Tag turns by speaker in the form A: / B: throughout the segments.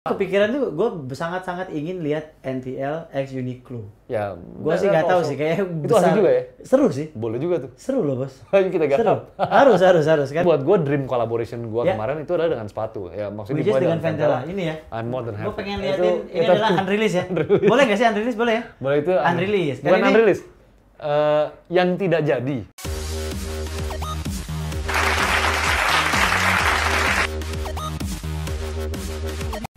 A: Kepikiran tuh gue sangat-sangat ingin lihat NTL X Uniqlo. Ya, gue sih nggak tahu sih kayak itu besar. juga ya.
B: Seru sih. Boleh juga tuh. Seru loh bos. Ayo kita Seru. Harus harus harus kan. Buat gue dream collaboration gue ya. kemarin itu adalah dengan sepatu. Ya maksudnya gue dengan Ventela. Ini ya. I'm more Gue pengen liatin itu, ini itu adalah unreleased ya. ya. unrelease. Boleh gak sih unreleased boleh ya? Boleh itu. Unreleased. Bukan unrelease. Uh, yang tidak jadi.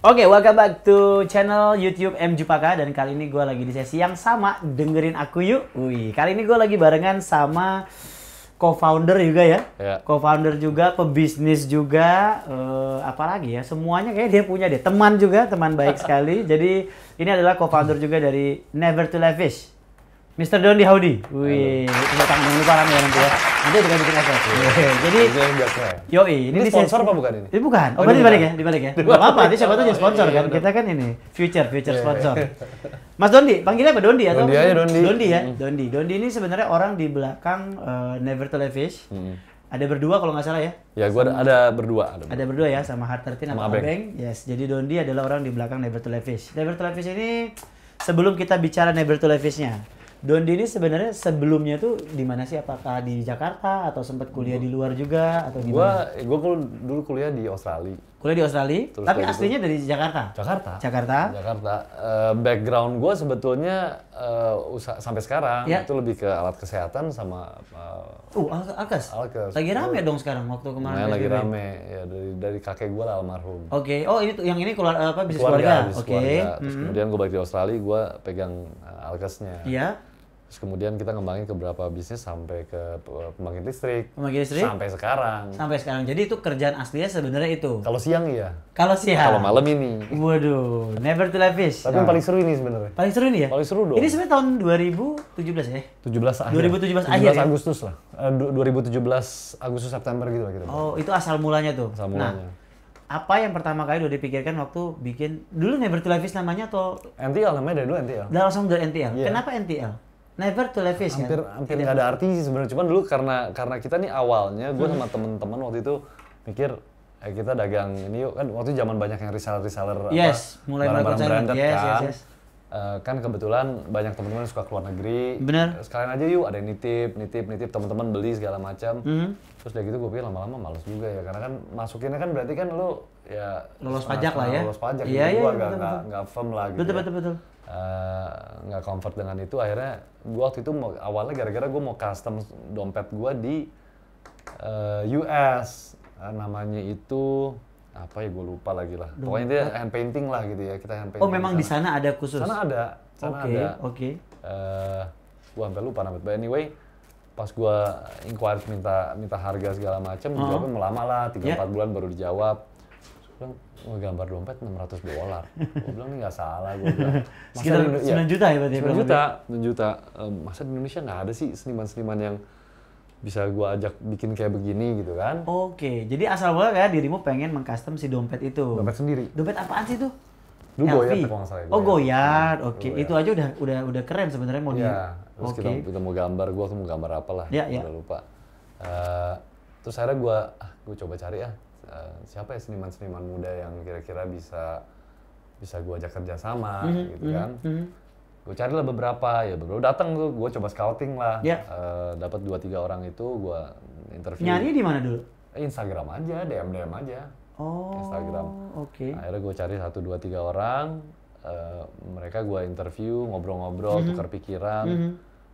B: Oke,
A: okay, welcome back to channel YouTube M Jupaka dan kali ini gue lagi di sesi yang sama dengerin aku yuk. Wih, kali ini gue lagi barengan sama co-founder juga ya, yeah. co-founder juga, pebisnis juga, uh, eh, apalagi ya semuanya kayak dia punya deh. Teman juga, teman baik sekali. Jadi ini adalah co-founder juga dari Never to Lavish, Mr. Don di Howdy. Wih, tepuk tangan dulu para ya nanti ya. Nanti juga bikin efek. Iya. Jadi yo ini, ini sponsor apa bukan ini? Ini eh, bukan. Oh, berarti dibalik ya, dibalik ya. Gak apa-apa, nanti siapa tuh jadi sponsor iya, kan. Kita kan ini future future iya. sponsor. Mas Dondi, panggilnya apa Dondi atau? Dondi aja Dondi. Dondi ya, hmm. Dondi. Dondi ini sebenarnya orang di belakang eh, Never Tell Fish. Hmm. Ada berdua kalau nggak salah ya? Ya, gua ada, ada berdua. Ada, ada berdua ya, sama Hard 13 sama Abeng. Abeng. Yes, jadi Dondi adalah orang di belakang Never Tell Fish. Never Tell Fish ini sebelum kita bicara Never Too Late nya Don ini sebenarnya sebelumnya tuh di mana sih? Apakah di Jakarta atau sempat kuliah di luar juga
B: atau gimana? Gua, gua dulu kuliah di Australia. Kuliah di Australia, Terus tapi gitu. aslinya itu. dari Jakarta. Jakarta. Jakarta. Jakarta. Uh, background gua sebetulnya uh, eh, usah, sampai sekarang ya. itu lebih ke alat kesehatan sama. Eh, uh, uh alkes. Alkes. Lagi rame dong sekarang waktu kemarin. Nah, lagi rame ya dari dari kakek gua lah almarhum.
A: Oke. Okay. Oh ini yang ini keluar apa bisnis keluarga. keluarga. Oke. Okay. mm -hmm. kemudian
B: gua balik di Australia, gua pegang alkesnya. Iya. Terus kemudian kita ngembangin ke beberapa bisnis sampai ke eh, pembangkit listrik. Pembangkit listrik? Sampai sekarang.
A: Sampai sekarang. Jadi itu kerjaan aslinya sebenarnya itu. Kalau siang iya. Kalau siang. Kalau malam ini. Waduh,
B: never to live fish. Tapi yang nah. paling
A: seru ini sebenarnya.
B: Paling seru ini ya? Paling seru dong. Ini sebenarnya tahun 2017 ya? 17 akhir. 2017 akhir. 17 ya? Agustus ya? lah. 2017 eh, Agustus September gitu lah Gitu.
A: Oh, itu asal mulanya tuh. Asal mulanya. Nah, apa yang pertama kali udah dipikirkan waktu bikin dulu Never to Live Is namanya atau NTL namanya dari dulu NTL. Udah langsung dari NTL. Yeah. Kenapa NTL? Never to Levis hampir, kan? Hampir nggak ada
B: arti sih sebenarnya. Cuman dulu karena karena kita nih awalnya gue sama hmm. temen-temen waktu itu mikir eh, kita dagang ini yuk kan waktu zaman banyak yang reseller-reseller yes, apa, mulai barang-barang branded yes, kan. Yes, yes. Uh, kan kebetulan banyak teman-teman suka keluar negeri. Bener. Eh, sekalian aja yuk ada yang nitip, nitip, nitip teman-teman beli segala macam. Mm -hmm. Terus dari gitu gue pikir lama-lama males juga ya karena kan masukinnya kan berarti kan lu ya lolos pajak lah ya. Lolos pajak. Iya, gitu, iya, gak, gak, gak firm lah gitu. Betul, ya. betul, betul. Eh, nggak uh, comfort dengan itu akhirnya gue waktu itu mau, awalnya gara-gara gue mau custom dompet gue di uh, eh, US uh, nah, namanya itu apa ya gue lupa lagi lah dompet. pokoknya dia hand painting lah gitu ya kita hand oh, painting oh memang di sana ada khusus sana ada sana ada oke okay. uh, eh, gue sampai lupa namanya but anyway pas gue inquire minta minta harga segala macam uh -huh. melama lah tiga yeah. empat bulan baru dijawab bilang ngegambar dompet 600 dolar. gue bilang ini nggak salah. Gue bilang sekitar Indonesia, 9 juta ya berarti. 9 ya, juta, 9 ya? juta. Um, masa di Indonesia nggak ada sih seniman-seniman yang bisa gue ajak bikin kayak begini gitu kan. Oke, jadi asal gue kayak dirimu pengen mengcustom si dompet itu. Dompet sendiri. Dompet apaan sih tuh? Lu goyard kalau nggak salah. Oh
A: goyard, oke. Okay. Itu aja udah udah udah keren sebenarnya mau ya, Terus okay.
B: kita, kita mau gambar, gue mau gambar apalah, ya, ya. udah lupa. Uh, terus akhirnya gue, ah, gue coba cari ya. Eh, siapa ya seniman-seniman muda yang kira-kira bisa bisa gue ajak kerja sama mm-hmm, gitu mhm, kan mm-hmm. gue carilah beberapa ya baru datang tuh gue coba scouting lah yeah. Ya. uh, dapat dua tiga orang itu gue interview nyari di mana dulu Instagram aja DM DM aja oh, Instagram oke okay. akhirnya gue cari satu dua tiga orang uh, mereka gue interview ngobrol-ngobrol mm-hmm. tukar pikiran mm-hmm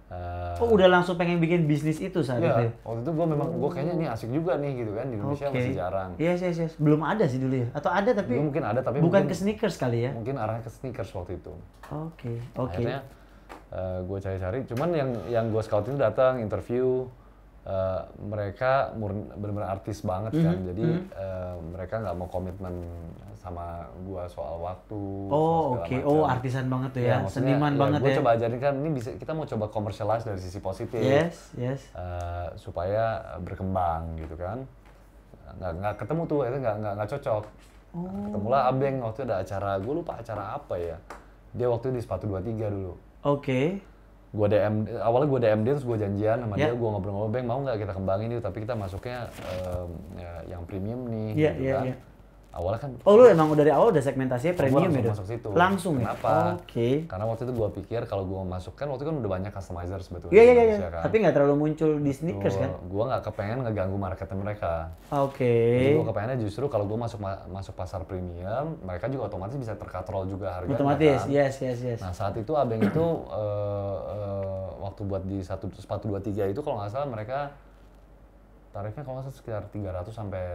B: Uh, oh udah
A: langsung pengen bikin bisnis itu saat iya. itu. Ya? Waktu itu gue memang gue oh. kayaknya ini asik juga nih
B: gitu kan di Indonesia okay. masih jarang. Iya
A: yes, yes, yes. Belum ada sih dulu ya. Atau ada tapi dulu mungkin ada tapi bukan mungkin, ke
B: sneakers kali ya. Mungkin arahnya ke sneakers waktu itu. Oke
A: okay. oke. Okay. Akhirnya
B: uh, eh, gue cari-cari. Cuman yang yang gue scout itu datang interview Eh, mereka benar-benar artis banget mm -hmm. kan jadi mm -hmm. uh, mereka nggak mau komitmen sama gua soal waktu oh oke okay. oh artisan
A: banget tuh iya, ya, ya seniman ya, banget gua ya coba
B: ajarin kan ini bisa kita mau coba commercialize dari sisi positif yes yes uh, supaya berkembang gitu kan nggak nggak ketemu tuh itu nggak nggak cocok
A: oh. ketemulah
B: abeng waktu ada acara gue lupa acara apa ya dia waktu di sepatu 23 dulu oke okay gue DM awalnya gue DM dia terus gue janjian sama yeah. dia gue ngobrol-ngobrol bang mau nggak kita kembangin itu tapi kita masuknya um, eh, ya, yang premium nih yeah, gitu yeah, kan yeah awalnya kan oh lu emang dari awal udah segmentasinya premium ya masuk situ langsung ya? kenapa ya? oke okay. karena waktu itu gua pikir kalau gua masuk kan waktu itu kan udah banyak customizer sebetulnya iya iya iya, iya kan? tapi nggak terlalu muncul di sneakers Betul. kan gua nggak kepengen ngeganggu marketnya mereka oke okay. gue kepengennya justru kalau gua masuk ma masuk pasar premium mereka juga otomatis bisa terkatrol juga harga. otomatis kan? yes yes yes nah saat itu abeng itu uh, uh, waktu buat di satu sepatu dua tiga itu kalau nggak salah mereka tarifnya kalau nggak salah sekitar 300 sampai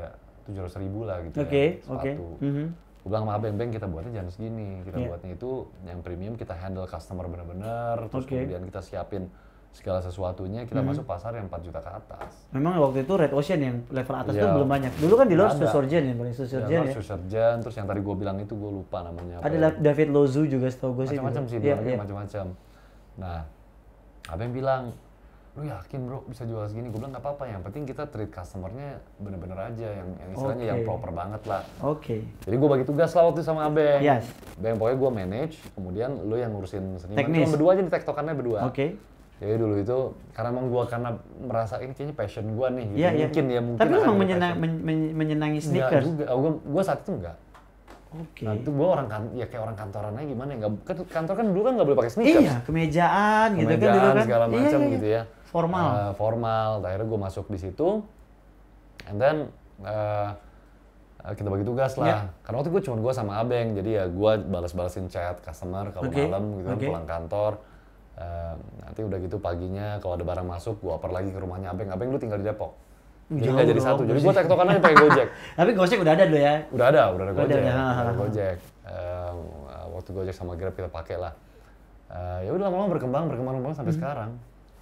B: tujuh ratus ribu lah gitu okay, ya, sepatu. Okay. Mm -hmm. Gue bilang sama Abeng, Beng kita buatnya jangan segini. Kita yeah. buatnya itu yang premium kita handle customer bener-bener, terus okay. kemudian kita siapin segala sesuatunya kita mm -hmm. masuk pasar yang empat juta ke atas.
A: Memang waktu itu Red Ocean yang level atas yeah. tuh iya. belum banyak. Dulu kan di luar Surgeon ya, paling iya, Surgeon kan ya.
B: Surgeon, terus yang tadi gue bilang itu gue lupa namanya. Ada ya. apa. David
A: Lozu juga setahu gue sih. Macam-macam sih, yeah, yeah. Iya.
B: macam-macam. Nah, Abeng bilang, lu yakin bro bisa jual segini gue bilang nggak apa-apa yang penting kita treat customernya bener-bener aja yang, yang istilahnya okay. yang proper banget lah oke okay. jadi gue bagi tugas lah waktu sama abeng yes. abeng pokoknya gue manage kemudian lu yang ngurusin seniman Teknis. Cuma berdua aja di tektokannya berdua oke okay. Jadi dulu itu karena emang gue karena merasa ini kayaknya passion gue nih, gitu. Iya, yeah, mungkin yeah. ya mungkin. Tapi emang menyenang, men, menyenangi sneakers. Enggak juga, oh, gue saat itu enggak. Oke. Okay. Nah, itu gue orang kan, ya kayak orang kantorannya gimana ya? Kan kantor kan dulu kan nggak boleh pakai sneakers. Iya, kemejaan, kemejaan gitu kan dulu kan. segala iya, macam iya, iya. gitu ya formal uh, formal akhirnya gue masuk di situ and then uh, kita bagi tugas lah. Yeah. Karena waktu gue cuma gue sama Abeng, jadi ya gue balas-balasin chat customer kalau okay. malam gitu kan pulang kantor. Uh, nanti udah gitu paginya kalau ada barang masuk gue oper lagi ke rumahnya Abeng. Abeng lu tinggal di Depok. Jadi nggak jadi satu. Jadi gue tektokan aja pakai Gojek. Tapi Gojek udah ada dulu ya? Udah ada, udah ada udah Gojek. Ada, ya. udah ada Gojek. Uh, waktu Gojek sama Grab kita pakai lah. Uh, ya udah lama-lama berkembang, berkembang, berkembang sampai hmm. sekarang.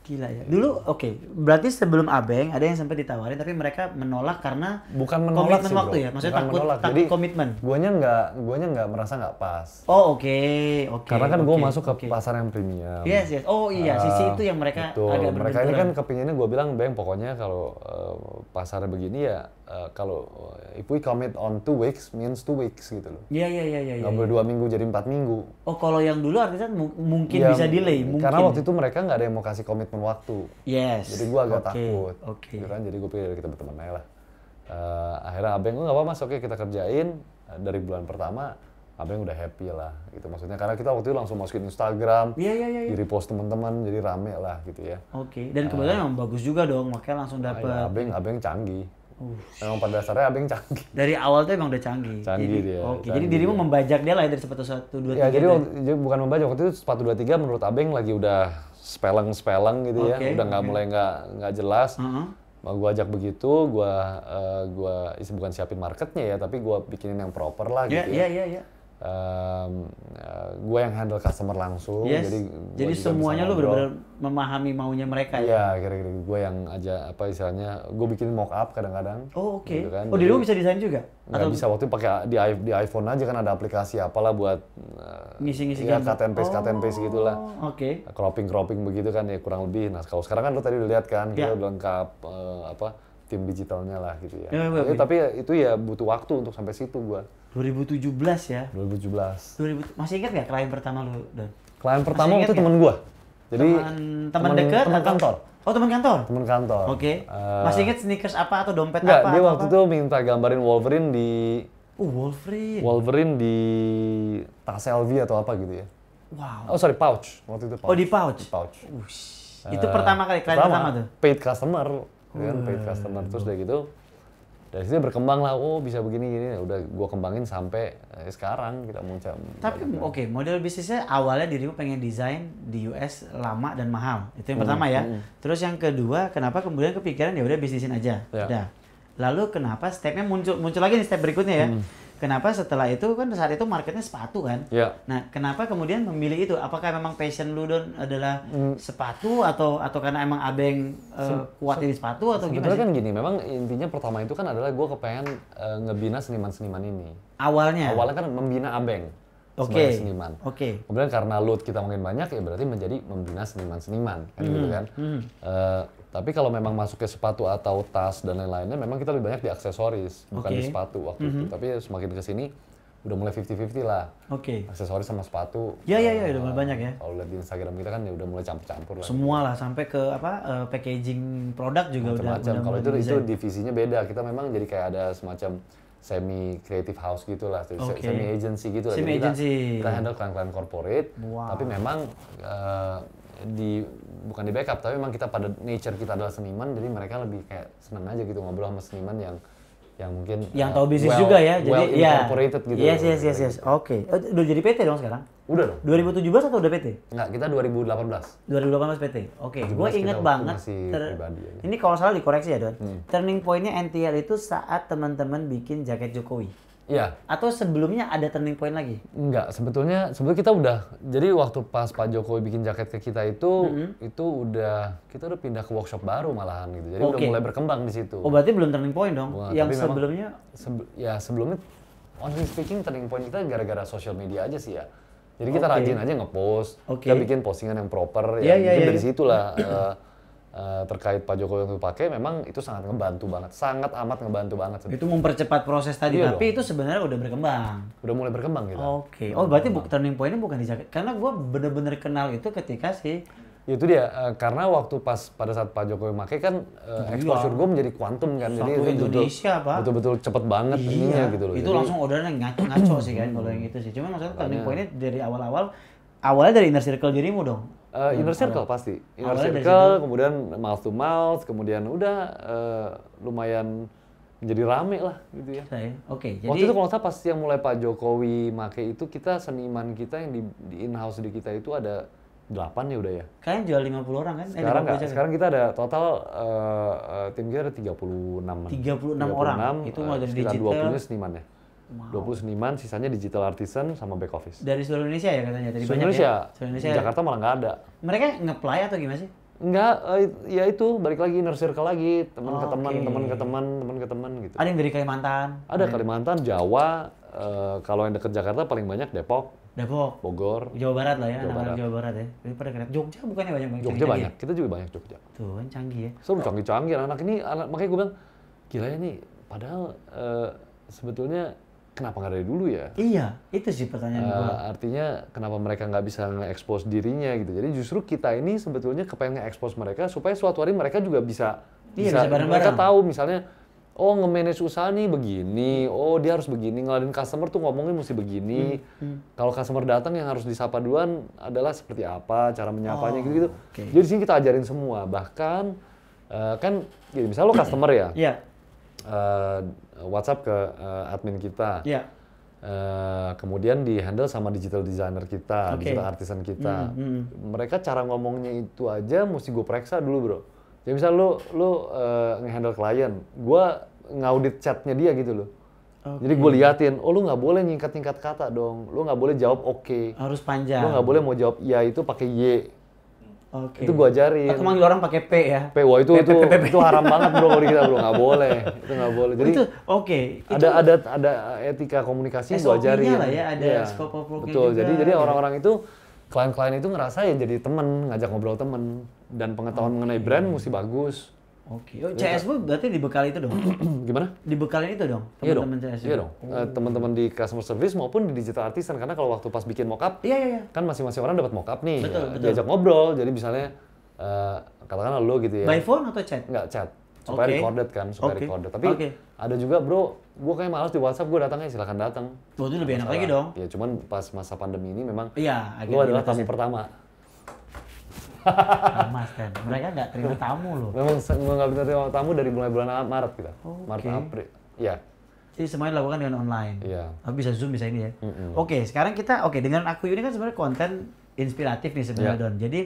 A: Gila ya. Dulu oke, okay. berarti sebelum Abeng ada yang sempat ditawarin tapi mereka menolak
B: karena bukan menolak komitmen sih, bro. ya. Maksudnya bukan takut menolak. takut Jadi, komitmen. Guanya nggak guanya nggak merasa nggak pas. Oh, oke. Okay. Oke. Okay. Karena kan okay. gua masuk ke okay. pasar yang premium. Yes, yes. Oh iya, uh, sisi itu yang mereka itu. agak berbeda. Mereka ini kan kepinginnya gua bilang, "Beng, pokoknya kalau uh, eh, pasar begini ya eh, kalau eh, if we commit on two weeks means two weeks gitu loh." Iya, iya, iya, iya. iya. Nggak berdua dua minggu jadi empat minggu. Oh, kalau yang dulu artinya mungkin ya, bisa delay, mungkin. Karena waktu itu mereka nggak ada yang mau kasih komit komitmen waktu. Yes. Jadi gue agak okay. takut. Oke. Okay. Gitu kan jadi gue pikir kita berteman aja lah. Uh, akhirnya abeng gue nggak apa mas, oke kita kerjain eh, dari bulan pertama abeng udah happy lah gitu maksudnya karena kita waktu itu langsung masukin Instagram, yeah, yeah, iya, iya. di repost teman-teman jadi rame lah gitu ya. Oke. Okay. Dan kebetulan uh,
A: bagus juga dong makanya langsung ah, iya, dapet. Ya, abeng
B: abeng canggih. Uh. Emang pada dasarnya abeng canggih. Dari awal tuh emang udah canggih. Canggih jadi, dia. Oke. Okay. Jadi dirimu membajak dia lah dari sepatu satu dua tiga. Ya jadi, jadi bukan membajak waktu itu sepatu dua tiga menurut abeng lagi udah speleng-speleng gitu okay, ya, udah nggak okay. mulai nggak nggak jelas. Uh -huh. Nah, Mau gue ajak begitu, gue uh, gua eh, bukan siapin marketnya ya, tapi gue bikinin yang proper lah yeah, gitu. Ya. Iya iya iya um, uh, eh, gue yang handle customer langsung. Yes. Jadi jadi semuanya lo benar-benar memahami maunya mereka ya. Iya, kira-kira gue yang aja apa istilahnya, gue bikin mock up kadang-kadang. Oh, oke. Okay. Gitu kan. Oh, jadi lo bisa desain juga? Nggak Atau... bisa waktu pakai di, di iPhone aja kan ada aplikasi apalah buat ngisi ngisi uh, ya, cut and paste, oh, cut and paste gitulah. Oke. Okay. Cropping-cropping begitu kan ya kurang lebih. Nah, kalau sekarang kan lo tadi lihat kan, ya. kita gitu, lengkap uh, apa tim digitalnya lah gitu ya. ya, ya, Tapi itu ya butuh waktu untuk sampai situ gua.
A: 2017 ya. 2017. 2000 masih ingat nggak klien pertama lu, Don? Klien pertama itu teman gua. Jadi teman dekat teman kantor. Oh teman kantor? Teman kantor.
B: Oke. Okay. Eh, masih inget
A: sneakers apa atau dompet enggak, apa? Dia waktu
B: apa? itu minta gambarin Wolverine di. Oh Wolverine. Wolverine di tas LV atau apa gitu ya? Wow. Oh sorry pouch. Waktu itu pouch. Oh di pouch. Di pouch. Ush. Itu pertama kali klien pertama, pertama tuh. Paid customer gitu kan paid hmm. customer terus udah gitu dari situ berkembang lah oh bisa begini gini ya udah gua kembangin sampai eh, sekarang kita muncul
A: tapi oke okay, model bisnisnya awalnya dirimu pengen desain di US lama dan mahal itu yang hmm, pertama ya hmm. terus yang kedua kenapa kemudian kepikiran ya udah bisnisin aja ya. udah lalu kenapa stepnya muncul muncul lagi nih step berikutnya ya hmm Kenapa setelah itu kan saat itu marketnya sepatu kan? Ya. Nah, kenapa kemudian memilih itu? Apakah memang passion lu Don adalah hmm. sepatu
B: atau atau karena emang abeng uh, eh, kuat di sepatu atau gimana? Sih? kan gini, memang intinya pertama itu kan adalah gue kepengen uh, ngebina seniman-seniman ini. Awalnya. Awalnya kan membina abeng. Oke. sebagai seniman. Oke. Okay. Kemudian karena load kita makin banyak ya berarti menjadi membina seniman-seniman kan gitu hmm. gitu kan. Hmm. Uh, tapi kalau memang masuk ke sepatu atau tas dan lain-lainnya, memang kita lebih banyak di aksesoris, bukan di sepatu waktu mm -hmm. itu. Mm-hmm. Tapi semakin ke sini udah mulai 50-50 lah. Oke. Okay. Aksesoris sama sepatu. Ya, ya, ya, udah mulai banyak ya. Kalau lihat di Instagram kita kan ya udah mulai campur-campur lah. Semua lah sampai ke
A: apa uh, packaging produk juga Macam -macam. udah. Kalau itu itu
B: divisinya beda. Kita memang jadi kayak ada semacam semi creative house gitulah, okay. semi agency gitu lah. Semi agency. Gitu kita, kita handle klien-klien corporate, wow. tapi memang uh, di bukan di backup tapi memang kita pada nature kita adalah seniman jadi mereka lebih kayak seneng aja gitu ngobrol sama seniman yang yang mungkin yang uh, tahu bisnis well, juga ya jadi well ya. incorporated ya gitu yes yes yes yes
A: oke okay. Eh, udah jadi PT dong sekarang udah dong 2017 atau udah PT Enggak, kita 2018 2018 PT oke okay. gue inget banget ter pribadi, ini kalau salah dikoreksi ya don hmm. turning pointnya NTL itu saat teman-teman bikin jaket Jokowi Iya. Atau sebelumnya ada turning point lagi?
B: Enggak, sebetulnya sebetulnya kita udah jadi waktu pas Pak Jokowi bikin jaket ke kita itu mm-hmm. itu udah kita udah pindah ke workshop baru malahan gitu. Jadi okay. udah mulai berkembang di situ. Oh, berarti belum turning point dong.
A: Wah, Yang sebelumnya
B: memang, sebe- ya sebelumnya honestly speaking turning point kita gara-gara social media aja sih ya. Jadi kita okay. rajin aja ngepost, okay. kita bikin postingan yang proper yeah, ya. Yeah, iya, mungkin yeah, dari yeah. situlah uh, Eh, terkait Pak Jokowi yang dipakai memang itu sangat ngebantu banget, sangat amat ngebantu banget. Itu
A: mempercepat proses tadi, iya tapi
B: dong. itu sebenarnya udah berkembang. Udah mulai berkembang gitu. Oke. Okay. Oh, berarti bu turning point bukan di Jakarta. Karena gue bener-bener kenal itu ketika sih. itu dia, eh, karena waktu pas pada saat Pak Jokowi pakai kan uh, iya. exposure gue menjadi kuantum kan, Satu jadi itu Indonesia betul, pak, betul-betul cepet banget iya. ininya gitu loh. Itu jadi, langsung ordernya ngaco-ngaco sih kan kalau yang itu sih. Cuman maksudnya
A: turning iya. pointnya dari awal-awal, awalnya dari inner circle dirimu dong
B: Uh, inner circle awal. pasti. Inner Awalnya circle, kemudian mouth to mouth, kemudian udah uh, lumayan menjadi rame lah
A: gitu ya. Oke. Okay, jadi... Waktu itu
B: kalau saya pasti yang mulai Pak Jokowi make itu kita seniman kita yang di, di in house di kita itu ada delapan ya udah ya. Kalian jual lima puluh
A: orang kan? Eh, sekarang eh, sekarang
B: kita ada total uh, uh, tim kita ada Tiga puluh enam orang. 36, itu mau dari digital. 20 seniman ya. Wow. 20 seniman, sisanya digital artisan sama back office. Dari seluruh Indonesia ya katanya tadi ya? seluruh Indonesia. ya? Seluruh Indonesia. Jakarta malah nggak ada. Mereka ngeplay atau gimana sih? Enggak, eh, ya itu balik lagi inner circle lagi, teman oh, ke teman, okay. teman ke teman, teman ke teman gitu. Ada yang dari Kalimantan. Ada hmm. Kalimantan, Jawa, uh, kalau yang dekat Jakarta paling banyak Depok. Depok. Bogor. Jawa Barat lah ya, Jawa Barat, Jawa Barat ya. Ini pada keren. Jogja
A: bukannya banyak banget. Jogja banyak. Ya?
B: Kita juga banyak Jogja. Tuh, kan canggih ya. So, canggih-canggih anak-anak ini, anak, makanya gue bilang gila ya nih, padahal uh, sebetulnya kenapa nggak dari dulu ya? Iya,
A: itu sih pertanyaan uh, eh, gue.
B: Artinya kenapa mereka nggak bisa nge-expose dirinya gitu. Jadi justru kita ini sebetulnya kepengen nge-expose mereka supaya suatu hari mereka juga bisa iya, bisa, bisa bareng -bareng. mereka tahu misalnya oh nge-manage usaha nih begini, oh dia harus begini, ngeladen customer tuh ngomongnya mesti begini. Hmm, hmm. Kalau customer datang yang harus disapa duluan adalah seperti apa, cara menyapanya gitu gitu-gitu. Okay. Jadi sini kita ajarin semua. Bahkan uh, kan gini, misalnya lo customer ya. Yeah uh, WhatsApp ke uh, admin kita. Yeah. Iya. Uh, kemudian dihandle sama digital designer kita, okay. digital artisan kita. Mm, -hmm. Mereka cara ngomongnya itu aja mesti gue periksa dulu bro. Jadi misal lu lu uh, ngehandle klien, gue ngaudit chatnya dia gitu loh. Okay. Jadi gue liatin, oh lu nggak boleh nyingkat-nyingkat kata dong, lu nggak boleh jawab oke. Okay. Harus panjang. Lu nggak boleh mau jawab ya itu pakai y. Okay. Itu gua ajarin. Aku manggil orang pakai P ya. P, wah itu P, itu P, P, P, P. itu haram banget bro kalau kita bro, nggak boleh. Itu nggak boleh. Oh, jadi oke. Okay. ada ada ada etika komunikasi gua ajarin. lah ya, ada ya. scope of work Betul. Jadi jadi gitu. orang-orang itu klien-klien itu ngerasa ya jadi temen, ngajak ngobrol temen dan pengetahuan okay. Oh, mengenai brand iya, mesti iya. bagus. Oke, okay. oh, CSB berarti dibekali itu dong? Gimana? Dibekalin itu dong, teman-teman iya CS. Iya dong, oh. uh, teman-teman di customer service maupun di digital artisan. Karena kalau waktu pas bikin mockup, iya, iya, iya. kan masing-masing orang dapat mockup nih. Betul, ya, betul. Diajak ngobrol, jadi misalnya uh, katakanlah lo gitu ya. By phone atau chat? Enggak, chat. Supaya okay. recorded kan, supaya okay. recorded. Tapi okay. ada juga bro, gue kayak malas di WhatsApp, gue datangnya silahkan datang. Oh, itu lebih enak lagi dong. Ya cuman pas masa pandemi ini memang, iya, lo adalah tamu pertama. Mas kan. Mereka nggak terima tamu loh. Memang nggak bisa terima tamu dari mulai bulan Maret kita. Oh, Maret April. Ya.
A: Jadi semuanya dilakukan
B: dengan online. Iya.
A: Tapi bisa Zoom bisa ini ya.
B: Mm -hmm. Oke, okay, sekarang
A: kita oke okay, dengan aku ini kan sebenarnya konten inspiratif nih sebenarnya yeah. Don. Jadi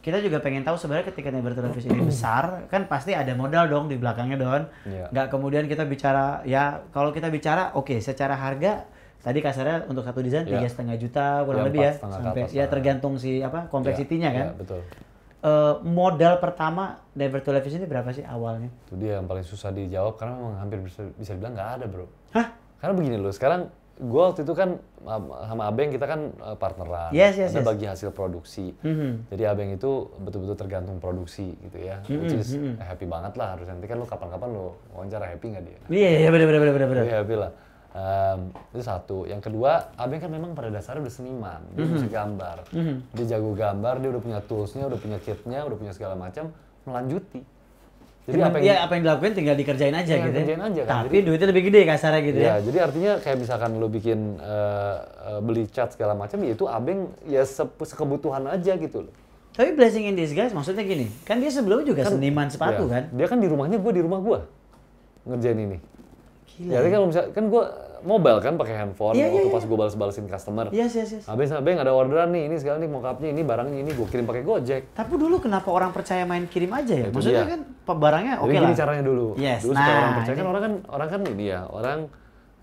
A: kita juga pengen tahu sebenarnya ketika Never Televisi ini besar, kan pasti ada modal dong di belakangnya Don. Yeah. Nggak kemudian kita bicara, ya kalau kita bicara, oke okay, secara harga tadi kasarnya untuk satu desain ya. tiga setengah juta kurang ya, lebih ya sampai ya tergantung si apa kompleksitinya yeah, kan. yeah, betul. Uh,
B: modal pertama dari virtual television ini berapa sih awalnya? Itu dia yang paling susah dijawab karena memang hampir bisa, bisa dibilang nggak ada bro. Hah? Karena begini loh, sekarang gue waktu itu kan sama Abeng kita kan eh, partneran, yes, yes, ada yes. bagi hasil produksi. Mm-hmm. Jadi Abeng itu betul-betul tergantung produksi gitu ya, mm-hmm. which is mhm. happy banget lah harus nanti kan lo kapan-kapan lo wawancara happy nggak dia? Iya yeah, iya yeah, benar benar benar benar. Happy lah. Um, itu satu. Yang kedua, Abeng kan memang pada dasarnya udah seniman, dia mm -hmm. bisa gambar, mm -hmm. dia jago gambar, dia udah punya toolsnya, udah punya kitnya, udah punya segala macam, melanjuti. Jadi apa yang, ya, apa
A: yang dilakuin tinggal dikerjain aja tinggal gitu. ya. aja kan. Tapi jadi, duitnya
B: lebih gede kasarnya gitu ya. ya. jadi artinya kayak misalkan lu bikin uh, uh, beli cat segala macam ya itu Abeng ya se sekebutuhan aja gitu loh. Tapi blessing in this guys maksudnya gini, kan dia sebelumnya juga kan, seniman sepatu ya. kan? Dia kan di rumahnya, gue di rumah gue ngerjain ini. Gila. Ya, kan kalau misalkan kan gue mobile kan pakai handphone yeah, waktu yeah, pas yeah. gue balas-balasin customer. Yes, yes, yes. Habis habis ada orderan nih, ini segala nih mockupnya, ini barangnya ini gue kirim pakai Gojek. Tapi dulu kenapa orang percaya main kirim aja ya? Itu Maksudnya dia. kan barangnya oke okay lah. Jadi caranya dulu. Yes, dulu nah, orang percaya ini. kan orang kan orang kan ini ya, orang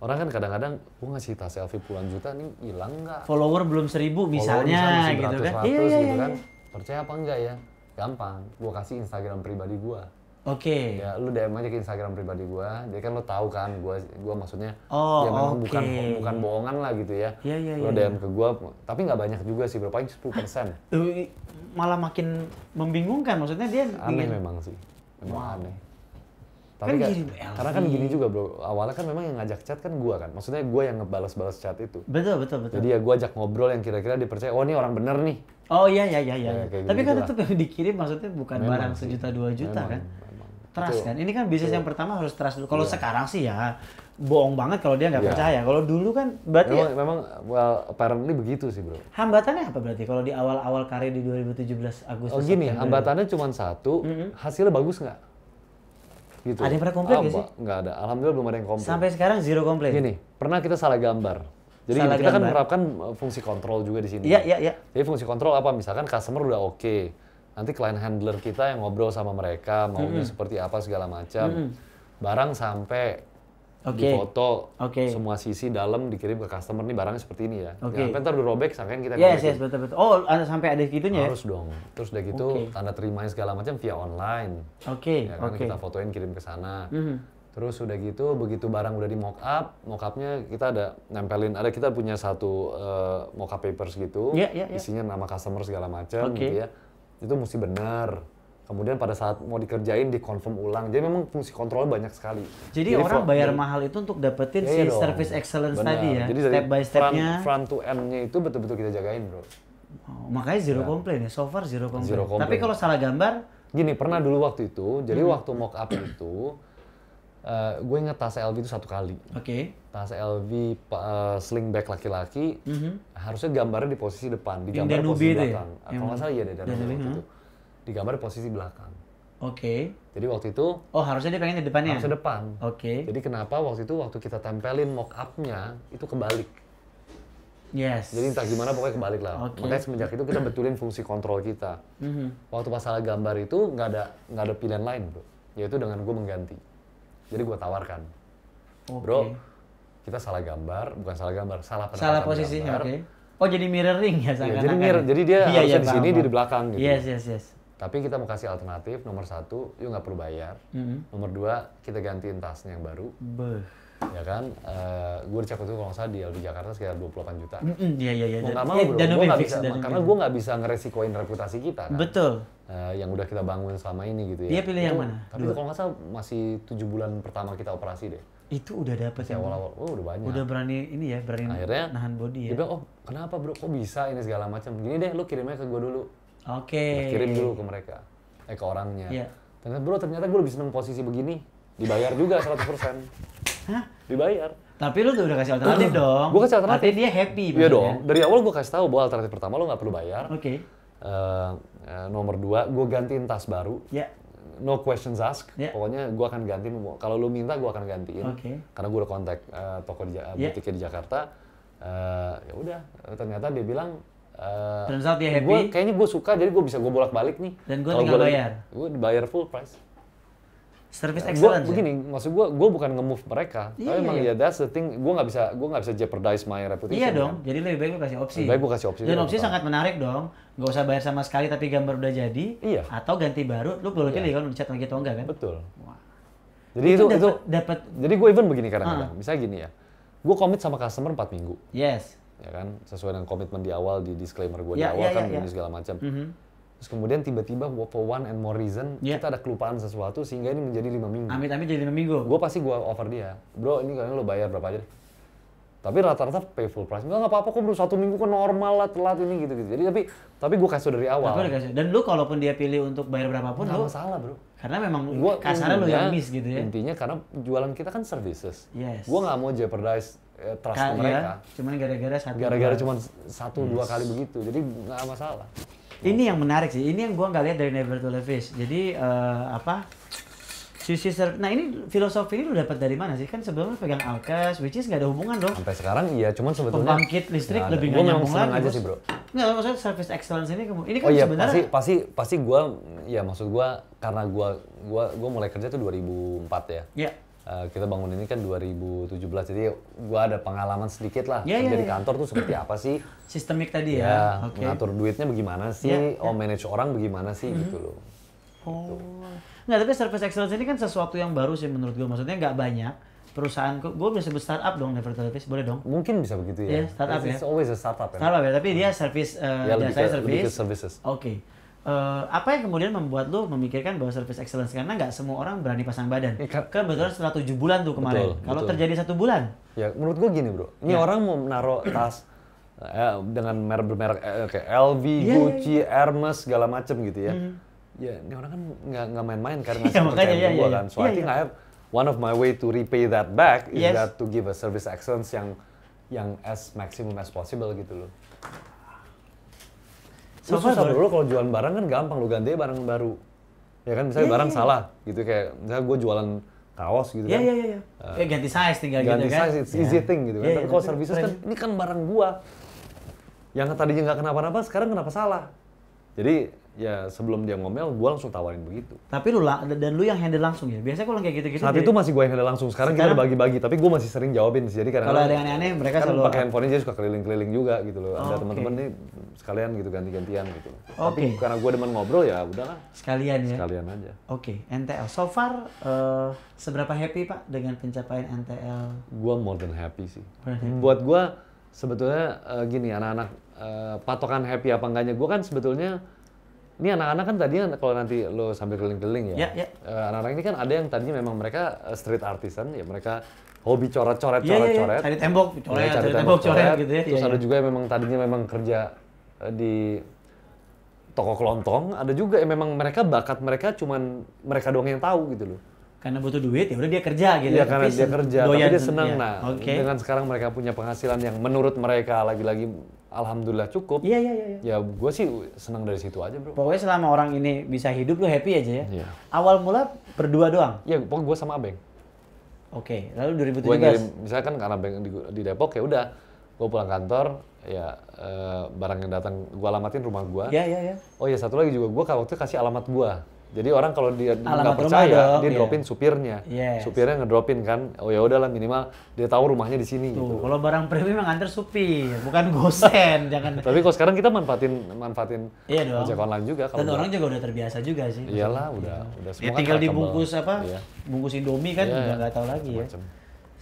B: orang kan kadang-kadang gue ngasih tas selfie puluhan juta nih hilang nggak? Follower belum seribu misalnya Follower misalnya gitu kan? Iya, iya, gitu iya, kan? iya. Percaya apa enggak ya? Gampang, gue kasih Instagram pribadi gue Oke. Okay. Ya lu DM aja ke Instagram pribadi gua. dia kan lu tahu kan gua gua maksudnya oh, ya memang okay. bukan bukan bohongan lah gitu ya. Iya yeah, iya Lu yeah, DM iya. ke gua tapi nggak banyak juga sih berapa sepuluh persen.
A: Malah makin membingungkan maksudnya dia aneh ingin...
B: memang sih. Memang wow. aneh. Tapi kan, karena kan gini juga bro, awalnya kan memang yang ngajak chat kan gua kan, maksudnya gua yang ngebalas-balas chat itu. Betul betul betul. Jadi ya gua ajak ngobrol yang kira-kira dipercaya, oh ini orang bener nih. Oh iya iya iya. iya. Ya, Tapi gitu kan yang dikirim maksudnya
A: bukan memang barang sejuta dua juta kan. Trust Betul. kan. Ini kan bisnis Betul. yang pertama harus trust dulu. Kalau yeah. sekarang sih ya bohong banget kalau dia nggak yeah. percaya. Kalau dulu kan berarti memang,
B: ya, memang well apparently begitu sih, Bro.
A: Hambatannya apa berarti kalau di awal-awal karir di 2017 Agustus? Oh gini, hambatannya cuma
B: satu, mm -hmm. hasilnya bagus nggak? Gitu. Ada yang pernah komplain ah, sih? Nggak ada. Alhamdulillah belum ada yang komplain. Sampai sekarang zero komplain. Gini, pernah kita salah gambar. Jadi salah kita kan gambar. kan menerapkan eh, fungsi kontrol juga di sini. Iya, iya, iya. Jadi fungsi kontrol apa? Misalkan customer udah oke. Okay nanti klien handler kita yang ngobrol sama mereka maunya mm -hmm. seperti apa segala macam mm -hmm. barang sampai okay. difoto okay. semua sisi dalam dikirim ke customer nih barangnya seperti ini ya, ya okay. sampai ntar dirobek sampai kita yes, yes, betul betul oh ada sampai ada segitunya ya? harus dong terus udah gitu okay. tanda terima segala macam via online oke okay. ya kan okay. kita fotoin kirim ke sana mm -hmm. Terus udah gitu, begitu barang udah di mock up, mock upnya kita ada nempelin, ada kita punya satu uh, eh, mock up papers gitu, yeah, yeah, yeah. isinya nama customer segala macam okay. gitu ya itu mesti benar kemudian pada saat mau dikerjain dikonfirm ulang jadi memang fungsi kontrol banyak sekali jadi, jadi orang bayar mahal itu untuk dapetin yeah, iya si dong. service excellence Bener. tadi ya jadi step by stepnya front, front to end-nya itu betul-betul kita jagain bro oh,
A: makanya zero ya. complaint ya so far zero complaint. zero complaint. tapi kalau
B: salah gambar gini pernah dulu waktu itu jadi waktu mock up itu uh, gue inget tas LV itu satu kali. Oke. Okay. Tas LV uh, eh, slingback laki-laki mm -hmm. harusnya gambarnya di posisi depan, di gambar posisi ya? belakang. Ya? Kalau nggak salah iya deh Danube waktu mhm. itu. di gambar posisi belakang. Oke. Okay. Jadi waktu itu Oh, harusnya dia pengen di depannya. Harusnya depan. Oke. Okay. Jadi kenapa waktu itu waktu kita tempelin mock upnya itu kebalik. Yes. Jadi entah gimana pokoknya kebalik lah. Okay. Makanya semenjak itu kita betulin fungsi kontrol kita. Mm -hmm. Waktu masalah gambar itu nggak ada nggak ada pilihan lain bro, yaitu dengan gue mengganti. Jadi gue tawarkan, okay. bro, kita salah gambar, bukan salah gambar, salah penempatan Salah posisi, oke. Okay.
A: Oh jadi mirroring ya iya, jadi mirror, ya? jadi dia iya, harusnya iya, di sini, dia di belakang gitu. Yes,
B: yes, yes. Tapi kita mau kasih alternatif, nomor satu, yuk nggak perlu bayar. Mm -hmm. Nomor dua, kita gantiin tasnya yang baru. Beuh ya kan uh, eh, gue dicek itu kalau nggak salah di LB Jakarta sekitar 28 juta mm -hmm, iya iya iya mau nggak mau bro gue nggak bisa dan karena gue nggak bisa ngeresikoin reputasi kita kan betul uh, yang udah kita bangun selama ini gitu ya dia pilih itu, yang mana tapi kalau nggak salah masih tujuh bulan pertama kita operasi deh itu udah dapet ya awal-awal oh udah banyak udah berani ini ya berani akhirnya nahan body ya dia bilang oh kenapa bro kok bisa ini segala macam gini deh lu kirimnya ke gue dulu oke okay. kirim dulu ke mereka eh ke orangnya yeah. ternyata bro ternyata gue lebih seneng posisi begini dibayar juga 100% Hah? Dibayar. Tapi lu udah kasih alternatif dong. Gue kasih alternatif. Artinya dia happy. Iya dong. Dari awal gue kasih tahu bahwa alternatif pertama lu gak perlu bayar. Oke. Okay. Uh, eh, eh, nomor dua, gue gantiin tas baru. Ya. Yeah. No questions asked. Yeah. Pokoknya gue akan ganti. Kalau lu minta, gue akan gantiin. Oke. Okay. Karena gue udah kontak uh, toko di, yeah. butiknya di Jakarta. Uh, ya udah. Ternyata dia bilang Uh, Turns out dia happy. Gua, kayaknya gue suka, jadi gue bisa gue bolak-balik nih. Dan gue tinggal gua, bayar. Gue dibayar full price. Service excellence. Ya? Gua, begini, ya? maksud gue, gue bukan nge-move mereka. Yeah, tapi yeah, emang yeah. Ya, that's the thing. Gue gak bisa, gue gak bisa jeopardize my reputation. Iya ya. dong. Jadi lebih baik lu kasih opsi. Lebih baik gue kasih opsi. Dan opsi sangat
A: menarik dong. Gak usah bayar sama sekali tapi gambar udah jadi. Iya. Atau ganti baru, lu boleh pilih kan lu dicat lagi atau enggak kan? Betul. Wah. Jadi itu itu
B: dapat. Jadi gue even begini kadang-kadang. Uh. Misalnya gini ya, gue komit sama customer 4 minggu. Yes. Ya kan, sesuai dengan komitmen di awal di disclaimer gue yeah, di iya, awal yeah, kan yeah, begini iya. segala macam. Mm -hmm Terus kemudian tiba-tiba for one and more reason yeah. kita ada kelupaan sesuatu sehingga ini menjadi lima minggu. Amit-amit jadi lima minggu. Gue pasti gue offer dia, bro ini kalian lo bayar berapa aja deh. Tapi rata-rata pay full price. Enggak apa-apa kok bro, satu minggu kok normal lah telat ini gitu-gitu. Jadi tapi tapi gue kasih dari awal. Tapi kasih. Dan lu kalaupun dia pilih untuk bayar berapapun nggak salah, bro. Karena memang gua, kasarnya lo yang miss gitu ya. Intinya karena jualan kita kan services. Yes. Gue nggak mau jeopardize eh, trust Ka iya. mereka. Ya, cuman gara-gara satu. Gara-gara cuman satu yes. dua kali begitu. Jadi nggak masalah
A: ini yang menarik sih ini yang gua nggak lihat dari Never to jadi uh, apa Sisi Nah ini filosofi ini lu dapat dari mana sih? Kan
B: sebelumnya pegang Alkes, which is nggak ada hubungan dong. Sampai sekarang iya, cuman sebetulnya pembangkit listrik gak lebih nggak nyambung lagi. aja sih bro.
A: Nggak, maksudnya service excellence ini ini kan oh, iya, sebenarnya.
B: Pasti pasti pasti gue, ya maksud gue karena gue gue gue mulai kerja tuh 2004 ya. Iya. Yeah Uh, kita bangun ini kan 2017 jadi gua ada pengalaman sedikit lah yeah, ya, kerja yeah, kantor yeah. tuh seperti apa sih sistemik tadi ya, ya okay. mengatur duitnya bagaimana sih yeah, yeah. oh manage orang bagaimana sih mm -hmm. gitu loh
A: oh gitu. nggak tapi service excellence ini kan sesuatu yang baru sih menurut gua maksudnya nggak banyak perusahaan gue bisa sebut startup dong Never Televis boleh dong mungkin bisa begitu ya yeah, startup It's ya always a startup ya startup ya tapi dia service uh, ya, service services oke okay uh, apa yang kemudian membuat lu memikirkan bahwa service excellence karena nggak semua orang berani pasang badan. Ya, Kebetulan setelah tujuh bulan tuh kemarin. Kalau terjadi satu bulan.
B: Ya menurut gua gini bro, ini ya. orang mau naruh tas eh, eh dengan merek merek eh, kayak LV, ya, ya, Gucci, ya, ya. Hermes segala macem gitu ya. hmm. Ya ini orang kan nggak nggak main-main karena ya, makanya, ya, gua ya, kan. Ya. So ya, I think ya. I have one of my way to repay that back is yes. that to give a service excellence yang yang as maximum as possible gitu loh so far susah dulu kalau jualan barang kan gampang lu ganti barang baru. Ya kan misalnya yeah, barang yeah. Iya. salah gitu kayak misalnya gue jualan kaos gitu yeah, kan. Iya iya iya. Kayak eh, ganti size tinggal gitu ganti gitu size, kan. Ganti size it's yeah. easy thing gitu yeah, kan. Yeah, Tapi yeah, kalau services kan ini kan barang gua. Yang tadinya nggak kenapa-napa sekarang kenapa salah. Jadi ya sebelum dia ngomel gue langsung tawarin begitu
A: tapi lu lah dan lu yang handle langsung ya biasanya kalau kayak gitu-gitu saat jadi... itu
B: masih gue handle langsung sekarang, sekarang kita bagi-bagi tapi gue masih sering jawabin sih jadi karena kalau ada yang aneh-aneh mereka kan selalu pakai handphonenya jadi suka keliling-keliling juga gitu loh oh, ada okay. teman-teman nih sekalian gitu ganti-gantian gitu okay. tapi karena gue demen ngobrol ya udahlah sekalian ya sekalian aja
A: oke okay. NTL so far uh, seberapa happy pak dengan pencapaian
B: NTL gue more than happy sih hmm. buat gue sebetulnya uh, gini anak-anak uh, patokan happy apa enggaknya gue kan sebetulnya ini anak-anak kan tadinya kalau nanti lo sambil keliling-keliling ya, yeah, ya, ya. yeah. Uh, anak-anak ini kan ada yang tadinya memang mereka eh, street artisan, ya mereka hobi coret-coret, iya, iya, iya. coret-coret. Yeah, yeah, yeah. Cari tembok, coret, cari, cari tembok, coret, coret, gitu ya. Terus yeah, ada juga yang memang tadinya memang kerja eh, di toko kelontong, ada juga yang memang mereka bakat mereka cuman mereka doang yang tahu gitu loh. Karena butuh duit ya udah dia kerja gitu. Iya karena dia kerja, doyan, tapi dia senang. Ya. Nah, okay. dengan sekarang mereka punya penghasilan yang menurut mereka lagi-lagi alhamdulillah cukup. Iya iya iya. iya. Ya, gue sih senang dari situ aja bro. Pokoknya selama orang ini bisa hidup lu
A: happy aja ya. Iya.
B: Awal mula berdua doang. Iya, pokoknya gue sama Abeng. Oke, okay. lalu 2017. Gue ngirim, misalkan karena Abeng di, di Depok ya udah, gue pulang kantor, ya uh, barang yang datang gue alamatin rumah gue. Iya iya iya. Oh iya, satu lagi juga gue waktu itu kasih alamat gue. Jadi orang kalau dia nggak percaya, dong, dia dropin iya. dropin supirnya. Yes. Supirnya ngedropin kan. Oh ya udahlah minimal dia tahu rumahnya di sini gitu. Kalau barang
A: premium nganter antar supir, bukan gosen,
B: jangan. Tapi kalau sekarang kita manfaatin manfaatin iya dong. ojek online juga kalau orang
A: juga udah terbiasa juga sih. Iyalah, udah iya. udah ya, semua. Ya, tinggal kan dibungkus apa? Iya. Bungkus Indomie kan iya, udah nggak tahu lagi Semacam. ya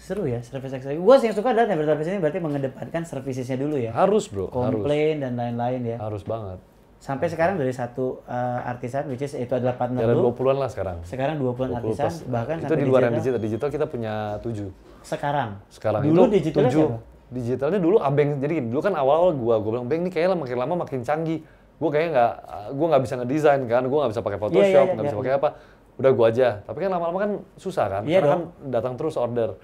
A: seru ya service excellence. Gue yang suka adalah service ini berarti mengedepankan servicesnya dulu ya. Harus bro. Komplain harus. dan lain-lain ya. Harus banget sampai sekarang dari satu uh, artisan which is itu adalah
B: partner Jalan 20-an lah sekarang. Sekarang 20-an 20 artisan plus, bahkan itu sampai di luar digital. digital digital kita punya 7. Sekarang. Sekarang dulu itu digitalnya 7. Siapa? Digitalnya dulu abeng jadi dulu kan awal-awal gua gua bilang bang ini kayaknya makin lama makin canggih. Gua kayaknya nggak gua nggak bisa ngedesain kan, gua nggak bisa pakai iya, iya, Photoshop, iya, nggak yeah, yeah, yeah, bisa pakai apa. Udah gua aja. Tapi kan lama-lama kan susah kan. Karena kan dong. kan datang terus order.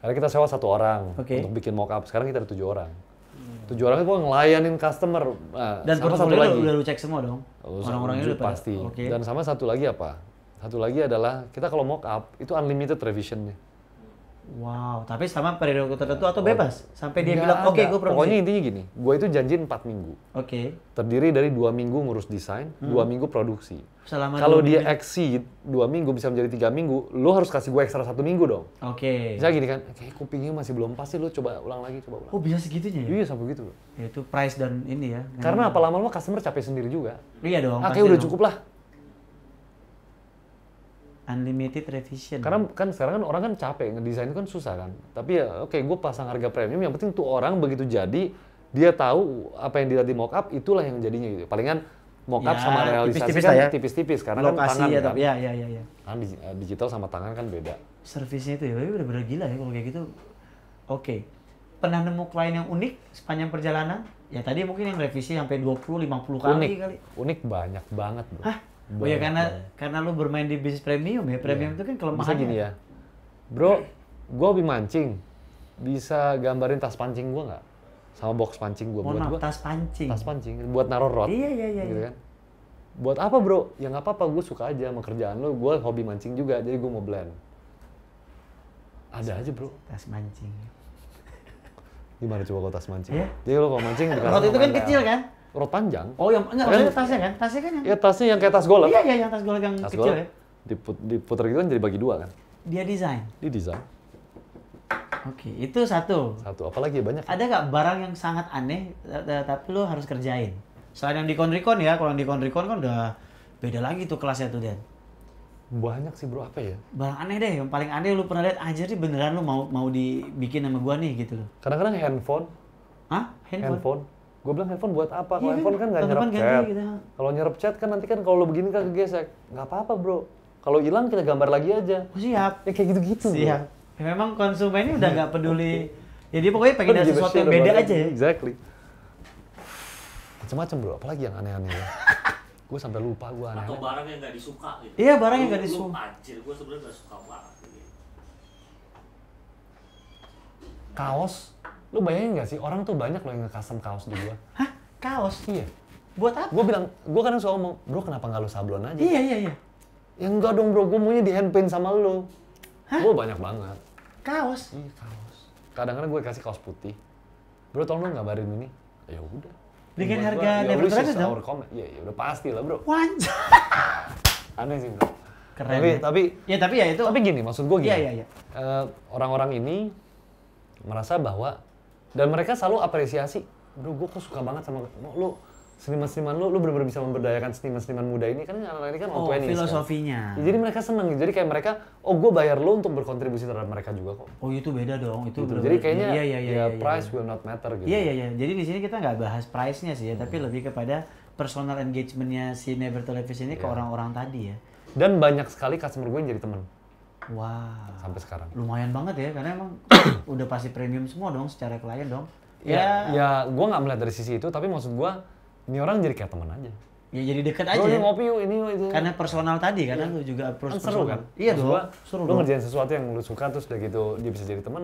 B: Karena kita sewa satu orang okay. untuk bikin mock up. Sekarang kita ada tujuh orang tujuh orang itu ngelayanin customer. Nah, dan sama satu lagi. Udah lu cek semua dong. Oh, Orang-orangnya udah pasti. okay. Dan sama satu lagi apa? Satu lagi adalah kita kalau mock up itu unlimited revisionnya.
A: Wow, tapi sama periode tertentu atau bebas? Sampai dia bilang, oke okay, gue produksi. Pokoknya
B: intinya gini, gue itu janji 4 minggu. Oke. Okay. Terdiri dari dua minggu ngurus desain, hmm. dua hmm. minggu produksi. Selama Kalau dia minggu. exceed dua minggu bisa menjadi tiga minggu, lo harus kasih gue ekstra satu minggu dong. Oke. Okay. Misalnya gini kan, kayak kupingnya masih belum pas sih, lo coba ulang lagi, coba ulang. Oh bisa segitunya ya? Iya, sampai gitu. Ya, itu price dan ini ya. Karena apa lama-lama customer capek sendiri juga.
A: Iya dong. Ah, udah cukup
B: lah Unlimited revision. Karena kan sekarang kan orang kan capek ngedesain kan susah kan. Tapi ya oke okay, gue pasang harga premium yang penting tuh orang begitu jadi dia tahu apa yang dilihat di mock up itulah yang jadinya gitu. Palingan mock up ya, sama realisasi tipis -tipis kan ya. karena kan Lokasi kan tangan ya, kan. Ya, ya, ya, Kan digital sama tangan kan beda.
A: Servisnya itu ya bener bener gila ya kalau kayak gitu. Oke. Okay. Pernah nemu klien yang unik sepanjang perjalanan? Ya tadi mungkin yang revisi sampai 20 50 kali unik. kali. Unik banyak banget, Bro. Hah? Oh ya karena
B: karena lu bermain di bisnis
A: premium ya. Premium yeah. itu kan kelemahan. Bisa gini ya.
B: Bro, gue hobi mancing. Bisa gambarin tas pancing gue nggak? Sama box pancing gue. Mohon buat gua, tas pancing. Tas pancing. Buat naro rod. Iya, iya, iya. Gitu iya. kan? Buat apa bro? Ya nggak apa-apa, gue suka aja sama kerjaan lo. Gue hobi mancing juga, jadi gue mau blend. Ada aja bro.
A: Tas mancing.
B: Gimana coba kalau tas mancing? Yeah. Jadi lo kalau mancing... Rod itu kan kecil kan? rok panjang. Oh, yang enggak, kan,
A: tasnya kan? Tasnya kan yang... Iya,
B: tasnya yang kayak tas golf. Iya,
A: iya, yang tas golf yang tas kecil golf, ya.
B: Diput, puter gitu kan jadi bagi dua kan? Dia desain? Dia desain.
A: Oke, itu satu. Satu, apalagi ya, banyak. Ada nggak barang yang sangat aneh tapi lo harus kerjain? Selain yang di Konrikon ya, kalau yang di Konrikon kan udah beda lagi tuh kelasnya tuh, Dan.
B: Banyak sih bro, apa ya?
A: Barang aneh deh, yang paling aneh lu pernah lihat, aja sih beneran lu
B: mau mau dibikin sama gua nih gitu loh. Kadang-kadang handphone. Hah? Handphone? handphone gue bilang handphone buat apa? Kalau ya, handphone kan nggak nyerap chat. Gitu. Kalau nyerap chat kan nanti kan kalau lo begini kan kegesek. Nggak apa-apa bro. Kalau hilang kita gambar lagi aja. Oh, siap. Ya kayak gitu-gitu. Siap. Ya, memang
A: konsumennya udah nggak peduli. Ya dia pokoknya pengen ada sesuatu yang beda aja ya.
B: Exactly. Macam-macam bro, apalagi yang aneh-aneh ya. gue sampai lupa gue aneh. Atau barang yang nggak disuka gitu. Iya barang yang nggak disuka. Anjir, gue sebenarnya nggak suka banget. Gitu. Kaos Lu bayangin gak sih, orang tuh banyak loh yang nge-custom kaos di gua. Hah? Kaos? Iya. Buat apa? Gua bilang, gua kadang suka ngomong, bro kenapa gak lu sablon aja? Iya, iya, iya. Ya enggak dong bro, gua maunya di handpaint sama lu. Hah? Gua banyak banget. Kaos? Iya, kaos. Kadang-kadang gue kasih kaos putih. Bro tolong dong ngabarin ini. Ya udah. Dengan harga gua, ya Never Dragon dong? Iya, iya udah pasti lah bro. Wajar. Aneh sih bro. Keren. Tapi, ya. tapi, ya tapi ya itu. Tapi gini, maksud gue gini. Iya, iya, iya. Uh, orang-orang ini merasa bahwa dan mereka selalu apresiasi bro gue kok suka banget sama lu seniman-seniman lu, lu benar-benar bisa memberdayakan seniman-seniman muda ini kan anak-anak ini kan oh, kan. filosofinya. Kan? Jadi mereka seneng, jadi kayak mereka, oh gue bayar lo untuk berkontribusi terhadap mereka juga kok. Oh itu beda dong, itu gitu. Jadi kayaknya iya, iya, iya, ya, ya price ya. will not matter gitu. Iya iya iya, jadi di sini
A: kita nggak bahas price-nya sih ya, hmm. tapi lebih kepada personal engagement-nya si Never to ini ya. ke iya. orang-orang tadi
B: ya. Dan banyak sekali customer gue yang jadi temen. Wow. Sampai sekarang. Lumayan banget ya, karena emang udah pasti premium semua dong secara klien dong. Ya, ya, ya gue nggak melihat dari sisi itu, tapi maksud gue, ini orang jadi kayak teman aja. Ya jadi deket aja. Lu ya. ngopi yuk, ini itu. Karena personal tadi, karena ya. lu juga approach kan seru kan? Iya dong, Seru seru Lu ngerjain sesuatu yang lu suka, terus udah gitu dia bisa jadi teman.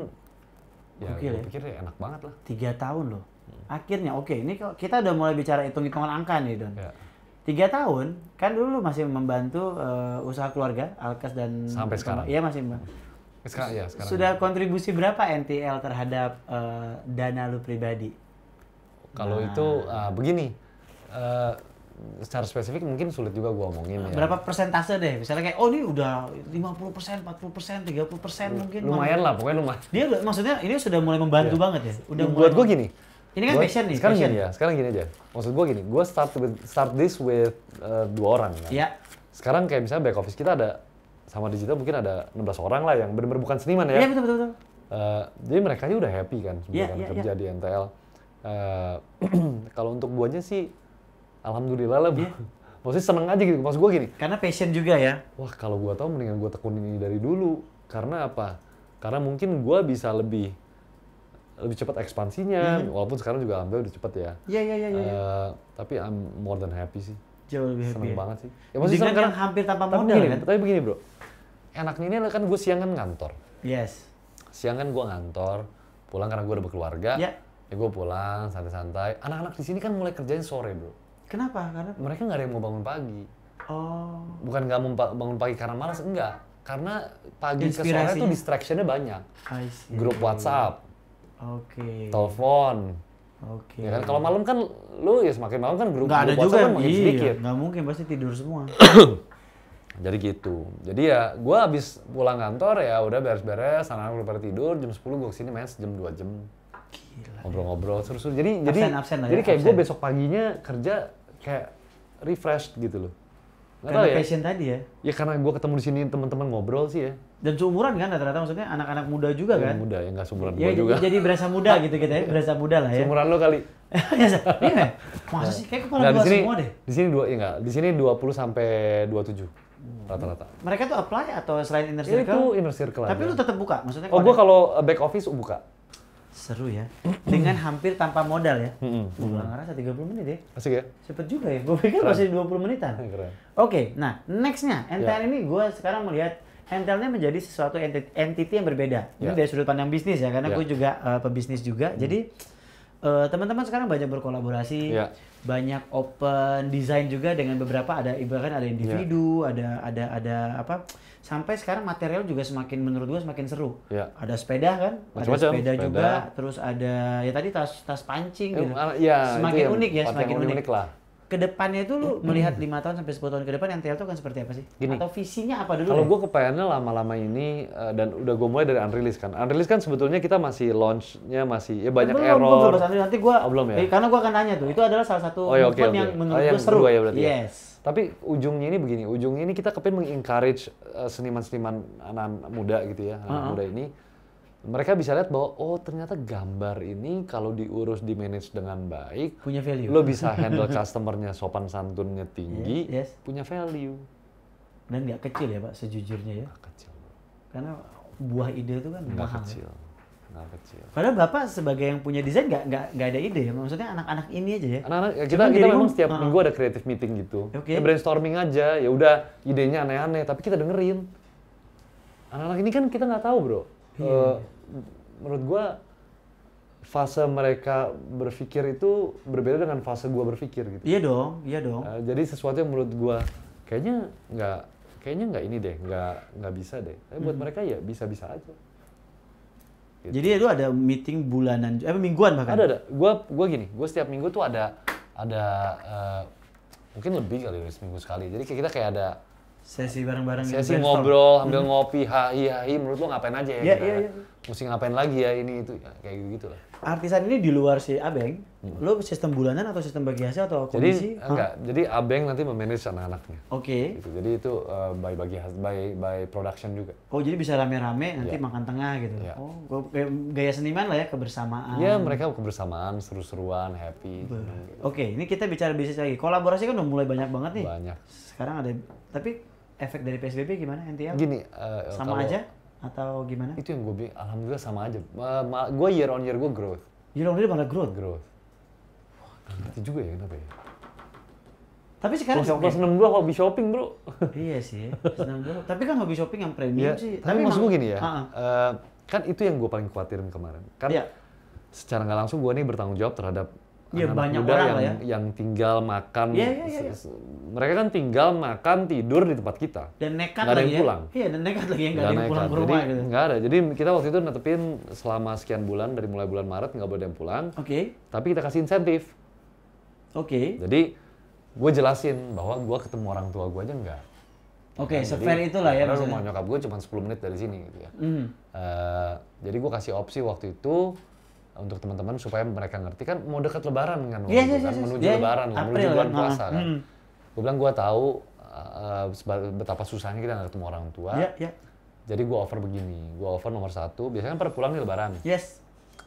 B: Ya, gue ya? pikir ya enak banget lah.
A: Tiga tahun loh. Akhirnya, oke, okay, ini kita udah mulai bicara hitung-hitungan angka nih, Don. Ya tiga tahun kan dulu masih membantu uh, usaha keluarga Alkes dan sampai sekarang iya masih eh, sekarang, ya, sekarang sudah ya. kontribusi berapa NTL terhadap uh, dana lu pribadi kalau nah. itu
B: uh, begini uh, secara spesifik mungkin sulit juga gua omongin berapa ya. Berapa persentase deh? Misalnya kayak oh ini udah 50%, 40%, 30% persen mungkin. Lumayan lah, pokoknya
A: lumayan. Dia maksudnya ini sudah mulai membantu yeah. banget ya. Udah buat gua gini. Ini kan gua, passion nih. Sekarang passion. gini ya,
B: sekarang gini aja maksud gue gini, gue start with, start this with uh, dua orang kan. Iya. Sekarang kayak misalnya back office kita ada sama digital mungkin ada 16 orang lah yang benar-benar bukan seniman ya. Iya betul betul. Uh, jadi mereka aja udah happy kan iya, sebenarnya yeah, yeah, kerja yeah. di NTL. Uh, eh, kalau untuk aja sih alhamdulillah lah. Yeah. Maksudnya seneng aja gitu. Maksud gue gini. Karena passion juga ya. Wah kalau gue tau mendingan gue tekunin ini dari dulu. Karena apa? Karena mungkin gue bisa lebih lebih cepat ekspansinya, hmm. walaupun sekarang juga alhamdulillah udah cepat ya. Iya iya iya. yeah. Iya, iya. Uh, tapi I'm more than happy sih. Jauh lebih happy. Seneng ya? banget sih. Ya, maksudnya Dengan yang hampir tanpa modal kan? Tapi begini bro, enaknya ini kan gue siang kan ngantor. Yes. Siang kan gue ngantor, pulang karena gue udah berkeluarga. Iya. Yeah. Ya, ya gue pulang santai-santai. Anak-anak di sini kan mulai kerjain sore bro. Kenapa? Karena mereka nggak ada yang mau bangun pagi. Oh. Bukan nggak mau bangun pagi karena malas enggak. Karena pagi ke sore distraction distractionnya banyak. Grup WhatsApp, Oke. Okay. Telepon. Oke. Okay. Ya kan kalau malam kan lu ya semakin malam kan grup, Gak ada juga kan makin iya, sedikit.
A: Gak mungkin pasti tidur semua.
B: Jadi gitu. Jadi ya gue habis pulang kantor ya udah beres-beres, anak-anak udah pada tidur, jam 10 gue kesini main sejam dua jam. Ngobrol-ngobrol terus, terus. Jadi absen, jadi absen, ya, jadi kayak gue besok paginya kerja kayak refreshed gitu loh. Gak karena ya. passion tadi ya? Ya karena gue ketemu di sini teman-teman ngobrol sih ya. Dan seumuran kan rata-rata maksudnya anak-anak muda juga ya, kan? Muda ya nggak seumuran ya, gue juga.
A: Jadi berasa muda gitu kita ya, berasa muda lah ya. Seumuran lo kali. Ya, iya. Masa sih kayak kepala nah, dua semua deh.
B: Di sini dua ya enggak, di sini dua puluh sampai dua tujuh hmm. rata-rata. Mereka
A: tuh apply atau selain inner circle? Ya, itu
B: inner circle. Tapi aja. lu
A: tetap buka maksudnya?
B: Oh, gue kalau
A: back office buka. Seru ya. Dengan hampir tanpa modal ya. Gue ngerasa puluh menit ya. Asik ya? Cepet juga ya. Gue pikir masih dua puluh menitan. Keren. Oke, okay, nah nextnya NTN yeah. ini gue sekarang melihat Entelnya menjadi sesuatu entity yang berbeda. Ini ya. dari sudut pandang bisnis ya, karena yeah. gue juga uh, pebisnis juga. Hmm. Jadi teman eh, teman-teman sekarang banyak berkolaborasi, yeah. banyak open design juga dengan beberapa ada ibaratkan ada individu, yeah. ada ada ada apa? Sampai sekarang material juga semakin menurut gue semakin seru. Yeah. Ada sepeda kan, Macam-macam. ada sepeda, sepeda juga, terus ada ya tadi tas tas pancing. Eh, gitu. Ya, semakin unik ya, semakin unik. unik lah kedepannya itu lu melihat lima tahun sampai sepuluh tahun ke depan NTL itu akan seperti apa sih?
B: Gini, Atau visinya apa dulu? Kalau gue kepengennya lama-lama ini uh, dan udah gue mulai dari unrelease kan. Unrelease kan sebetulnya kita masih launchnya masih ya banyak belum, error. Belum, belum, nanti gue oh, belum ya. Eh,
A: karena gue akan nanya tuh. Itu adalah salah satu oh, ya, okay, okay. yang menurut ah, gue seru. Ya berarti ya? yes.
B: Ya. Tapi ujungnya ini begini, ujungnya ini kita kepengen mengencourage uh, seniman-seniman anak, anak muda gitu ya, anak uh -huh. muda ini mereka bisa lihat bahwa oh ternyata gambar ini kalau diurus di manage dengan baik punya value lo bisa handle customernya sopan santunnya tinggi yes, yes. punya value
A: dan nggak kecil ya pak sejujurnya ya gak kecil karena buah ide itu kan nggak kecil nggak kecil padahal bapak sebagai yang punya desain nggak nggak nggak ada ide ya maksudnya anak-anak ini aja
B: ya anak-anak ya, kita Cuman kita memang setiap uh, minggu ada creative meeting gitu okay. Ya, brainstorming aja ya udah idenya aneh-aneh tapi kita dengerin anak-anak ini kan kita nggak tahu bro uh, menurut gue fase mereka berpikir itu berbeda dengan fase gue berpikir gitu. Iya dong, iya dong. Uh, jadi sesuatu yang menurut gue kayaknya nggak kayaknya nggak ini deh, nggak nggak bisa deh. Tapi buat hmm. mereka ya bisa-bisa aja.
A: Gitu. Jadi itu ada meeting bulanan, eh mingguan bahkan. Ada ada.
B: Gue gua gini, gue setiap minggu tuh ada ada uh, mungkin lebih kali dari seminggu sekali. Jadi kita kayak ada sesi bareng-bareng gitu, sesi ngobrol, ambil hmm. ngopi, hihihi. hi, menurut lo ngapain aja ya? Iya gitu iya kan? iya mesti ngapain lagi ya ini itu ya, kayak gitu gitulah
A: artisan ini di luar si abeng hmm. lo sistem bulanan atau sistem bagi hasil atau komisi jadi huh? Eh, enggak
B: jadi abeng nanti memanage anak-anaknya oke okay. gitu. jadi itu uh, by bagi by by production juga
A: oh jadi bisa rame-rame nanti yeah. makan tengah gitu yeah. oh gaya seniman lah ya kebersamaan Iya yeah, mereka
B: kebersamaan seru-seruan happy gitu.
A: oke okay, ini kita bicara bisnis lagi kolaborasi kan udah mulai banyak banget nih banyak sekarang ada tapi
B: efek dari PSBB gimana nanti? Gini, uh, sama kalau, aja? atau gimana? Itu yang gue bilang, alhamdulillah sama aja. Uh, gue year on year gue growth. Year on year malah growth? Growth. Wah, gitu juga ya kenapa ya. Tapi sekarang kelas, kelas 6 hobi shopping, Bro. Iya sih. Kelas 6 Tapi kan hobi shopping yang premium ya, sih. Tapi, tapi maksud gue gini ya. Uh -uh. Uh, kan itu yang gue paling khawatirin kemarin. Kan yeah. secara nggak langsung gue nih bertanggung jawab terhadap Ya, anak banyak muda orang yang, ya. yang tinggal makan. Ya, ya, ya, ya. Mereka kan tinggal makan tidur di tempat kita.
A: Dan nekat gak ada lagi yang ya. pulang. Iya dan nekat lagi yang gak, gak ada yang pulang ke rumah. Jadi,
B: gitu. ada. Jadi kita waktu itu netepin selama sekian bulan dari mulai bulan Maret nggak boleh ada yang pulang. Oke. Okay. Tapi kita kasih insentif. Oke. Okay. Jadi gue jelasin bahwa gue ketemu orang tua gue aja enggak.
A: Oke, okay, nah, sefair itulah ya. Karena rumah nyokap
B: gue cuma 10 menit dari sini gitu ya. Mm. Uh, jadi gue kasih opsi waktu itu untuk teman-teman supaya mereka ngerti kan mau dekat lebaran kan yeah, yeah, kan? Yeah, iya. menuju yeah, iya. lebaran yeah. menuju bulan kan, puasa kan hmm. gue bilang gue tahu uh, betapa susahnya kita nggak ketemu orang tua yeah, yeah. jadi gue offer begini gue offer nomor satu biasanya kan pada pulang di lebaran yes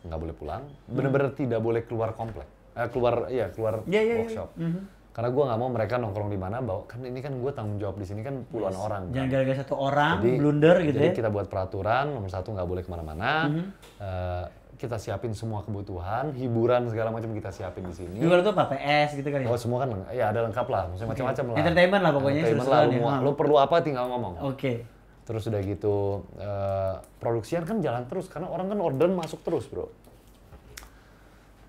B: nggak boleh pulang bener-bener hmm. tidak boleh keluar komplek eh, keluar ya keluar yeah, yeah, iya. workshop yeah, yeah. Mm -hmm karena gue nggak mau mereka nongkrong di mana bawa kan ini kan gue tanggung jawab di sini kan puluhan yes. orang kan. jangan gara-gara satu orang jadi, blunder gitu jadi ya? kita buat peraturan nomor satu nggak boleh kemana-mana mm -hmm. uh, kita siapin semua kebutuhan, hiburan segala macam kita siapin di sini. Hiburan tuh apa? PS gitu kan ya? Oh semua kan, ya ada lengkap lah, maksudnya macam-macam lah. Entertainment lah pokoknya. Entertainment lah, lu, ya. lu perlu apa tinggal ngomong. Oke. Okay. Terus udah gitu, uh, produksian kan jalan terus, karena orang kan order masuk terus bro.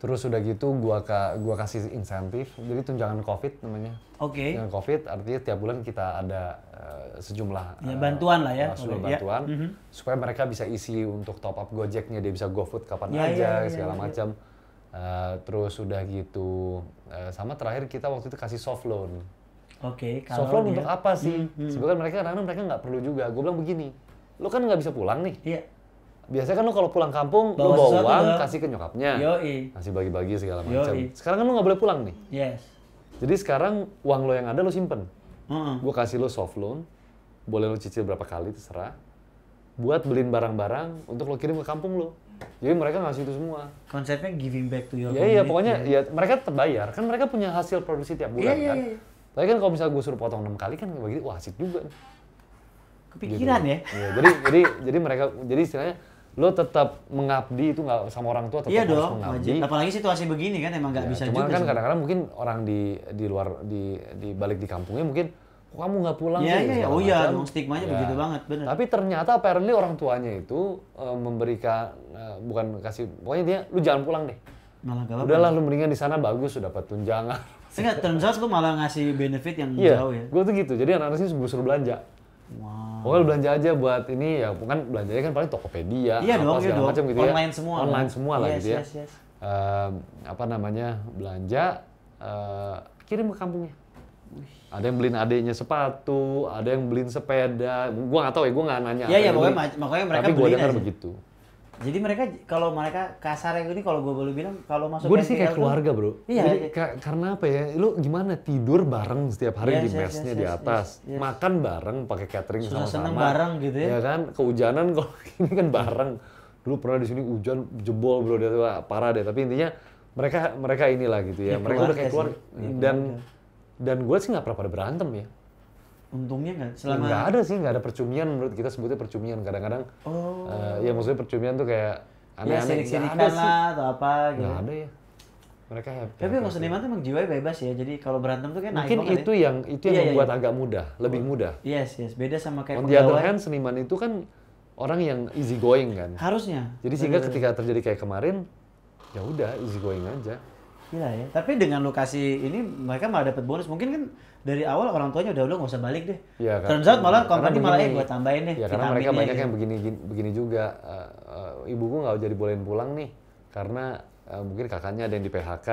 B: Terus udah gitu gua ka, gua kasih insentif, jadi tunjangan COVID namanya. Oke. Okay. Tunjangan COVID artinya tiap bulan kita ada uh, sejumlah ya, eh, bantuan uh, lah ya, sejumlah okay. Ya. bantuan ya. supaya mereka bisa isi untuk top up Gojeknya, dia bisa GoFood kapan ya, aja ya, ya segala ya, macam. Uh, terus udah gitu uh, sama terakhir kita waktu itu kasih soft loan. Oke, okay, soft loan dia... untuk ya. apa sih? Hmm, hmm. Sebenarnya mereka karena mereka nggak perlu juga. Gue bilang begini, lo kan nggak bisa pulang nih. Iya. Yeah biasanya kan lu kalau pulang kampung bawa lu bawa uang ke... kasih ke nyokapnya Yoi. kasih bagi-bagi segala macam sekarang kan lu nggak boleh pulang nih yes jadi sekarang uang lo yang ada lo simpen uh-uh. gue kasih lo soft loan boleh lo cicil berapa kali terserah buat beliin barang-barang untuk lo kirim ke kampung lo jadi mereka ngasih itu semua konsepnya giving back to your ya, iya, iya pokoknya ya. ya mereka terbayar kan mereka punya hasil produksi tiap bulan yeah, iya, kan yeah, tapi kan kalau misalnya gue suruh potong enam kali kan begitu wah asik juga kepikiran gitu. ya. ya jadi jadi jadi mereka jadi istilahnya lo tetap mengabdi itu nggak sama orang tua tetap iya harus dong, mengabdi. Wajib. Apalagi
A: situasi begini kan emang nggak ya, bisa cuman juga. kan kadang-kadang
B: mungkin orang di di luar di di balik di kampungnya mungkin kok kamu nggak pulang ya, sih. Iya, iya. oh iya, dong stigmanya ya. begitu banget, benar. Tapi ternyata apparently orang tuanya itu uh, memberikan uh, bukan kasih pokoknya dia lu jangan pulang deh.
A: Malah gak apa Udahlah lu
B: mendingan di sana bagus sudah dapat tunjangan. Enggak, terus gue malah ngasih benefit yang yeah, jauh ya. Gue tuh gitu. Jadi anak-anak sini suruh belanja. Wow. Pokoknya belanja aja buat ini ya bukan belanjanya kan paling Tokopedia, iya apa dong, segala iya macam gitu ya. Online semua. Online kan? lah. semua yes, lah gitu yes, ya. Yes. Uh, apa namanya? belanja uh, kirim ke kampungnya. Ada yang beliin adiknya sepatu, ada yang beliin sepeda. Gua nggak tahu ya, gua nggak nanya. Iya, iya, pokoknya, makanya mereka Tapi gua dengar begitu.
A: Jadi mereka kalau mereka kasar yang ini kalau gue boleh bilang kalau masuk gue sih kayak keluarga
B: bro. Iya. Jadi, iya. karena apa ya? Lu gimana tidur bareng setiap hari yes, di mesnya yes, yes, di atas, yes, yes. makan bareng pakai catering sama-sama. Seneng bareng gitu ya? Ya kan, kehujanan kalau ini kan bareng. Dulu pernah di sini hujan jebol bro, dia tuh ah, parah deh. Tapi intinya mereka mereka inilah gitu ya. ya mereka udah kayak keluar ya, dan dan gue sih nggak pernah pada berantem ya
A: untungnya nggak selama nggak
B: ada sih nggak ada percumian menurut kita sebutnya percumian kadang-kadang oh. uh, ya maksudnya percumian tuh kayak ya, aneh-aneh ya, sirik ada sih.
A: atau apa gitu nggak ada ya mereka happy tapi kalau seniman tuh emang jiwanya bebas ya jadi kalau berantem tuh kayak mungkin naik itu ya. yang itu yang yeah, iya, membuat yeah, yeah.
B: agak mudah lebih mudah yes yes beda sama kayak on the other hand seniman itu kan orang yang easy going kan harusnya jadi sehingga ketika terjadi kayak kemarin ya udah easy going aja
A: Gila ya. Iya. Tapi dengan lokasi ini mereka malah dapat bonus. Mungkin kan dari awal orang tuanya udah lu nggak usah balik deh.
B: Iya kan. Terus out malah company malah ya gua tambahin deh. Ya, karena mereka banyak gitu. yang begini begini juga. Uh, uh, ibuku nggak jadi bolehin pulang nih karena uh, mungkin kakaknya ada yang di PHK.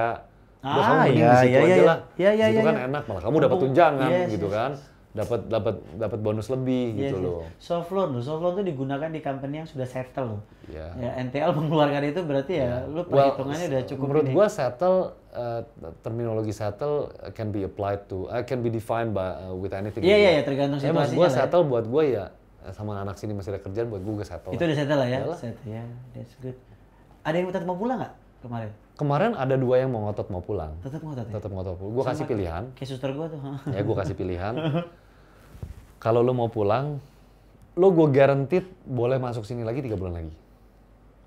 B: Ah, kamu iya, di situ iya, aja iya, lah. Iya, iya, situ iya, kan iya. enak malah kamu dapat tunjangan iya, gitu iya. kan. Iya dapat dapat dapat bonus lebih yeah, gitu loh.
A: Soft loan loh, soft loan tuh digunakan di company yang sudah settle loh. Yeah. Ya NTL mengeluarkan itu berarti yeah. ya iya. lu perhitungannya well, udah cukup Menurut ini. gua
B: settle uh, terminologi settle eh, can be applied to uh, can be defined by uh, with anything. Iya yeah, iya yeah, tergantung situasinya. Emang gua ya. settle ya. buat gua ya sama anak sini masih ada kerjaan buat gua settle. Itu udah settle lah ya.
A: Settle ya. That's good. Ada yang tetap mau pulang nggak kemarin?
B: kemarin ada dua yang mau ngotot mau pulang. Tetap ngotot. Ya? Tetap ngotot. Gue kasih pilihan. Kayak suster gue tuh. Ya gua kasih pilihan. kalau lo mau pulang, lo gue guaranteed boleh masuk sini lagi tiga bulan lagi.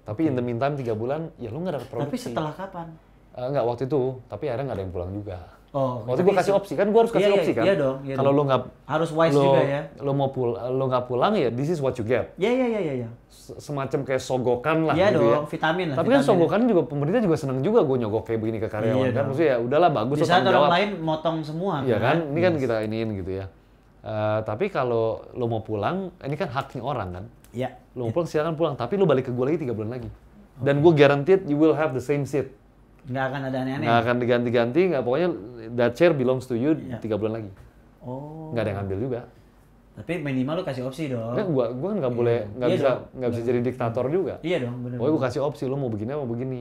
B: Tapi in the meantime tiga bulan, ya lo nggak dapat produksi. Tapi setelah kapan? Uh, eh, enggak, waktu itu, tapi akhirnya nggak ada yang pulang juga. Oh, waktu gue kasih opsi kan, gue harus iya, kasih iya, opsi kan. Iya dong. Iya Kalau lo nggak harus wise lo, juga ya. Lo mau pul lo nggak pulang ya, this is what you get. Iya iya iya iya. iya. Semacam kayak sogokan lah. Iya gitu ya. dong, ya. vitamin lah. Tapi kan vitamin kan sogokan juga pemerintah juga seneng juga gue nyogok kayak begini ke karyawan iya kan, dong. maksudnya ya udahlah bagus. Di saat orang lain
A: motong semua. Iya kan, kan? ini kan kita
B: iniin gitu ya. Uh, tapi kalau lo mau pulang, ini kan haknya orang kan. Iya. Yeah. Lo mau pulang silakan pulang, tapi lo balik ke gue lagi tiga bulan lagi. Oh. Dan gue guaranteed you will have the same seat. Nggak akan ada aneh-aneh. Nggak akan diganti-ganti, nggak pokoknya that chair belongs to you yeah. tiga bulan lagi. Oh. Nggak ada yang ambil juga.
A: Tapi minimal lo kasih opsi dong. Kan
B: gua kan nggak iya boleh nggak yeah, bisa nggak bisa iya jadi diktator juga. Iya
A: dong, bener Pokoknya gue kasih
B: opsi lo mau begini mau begini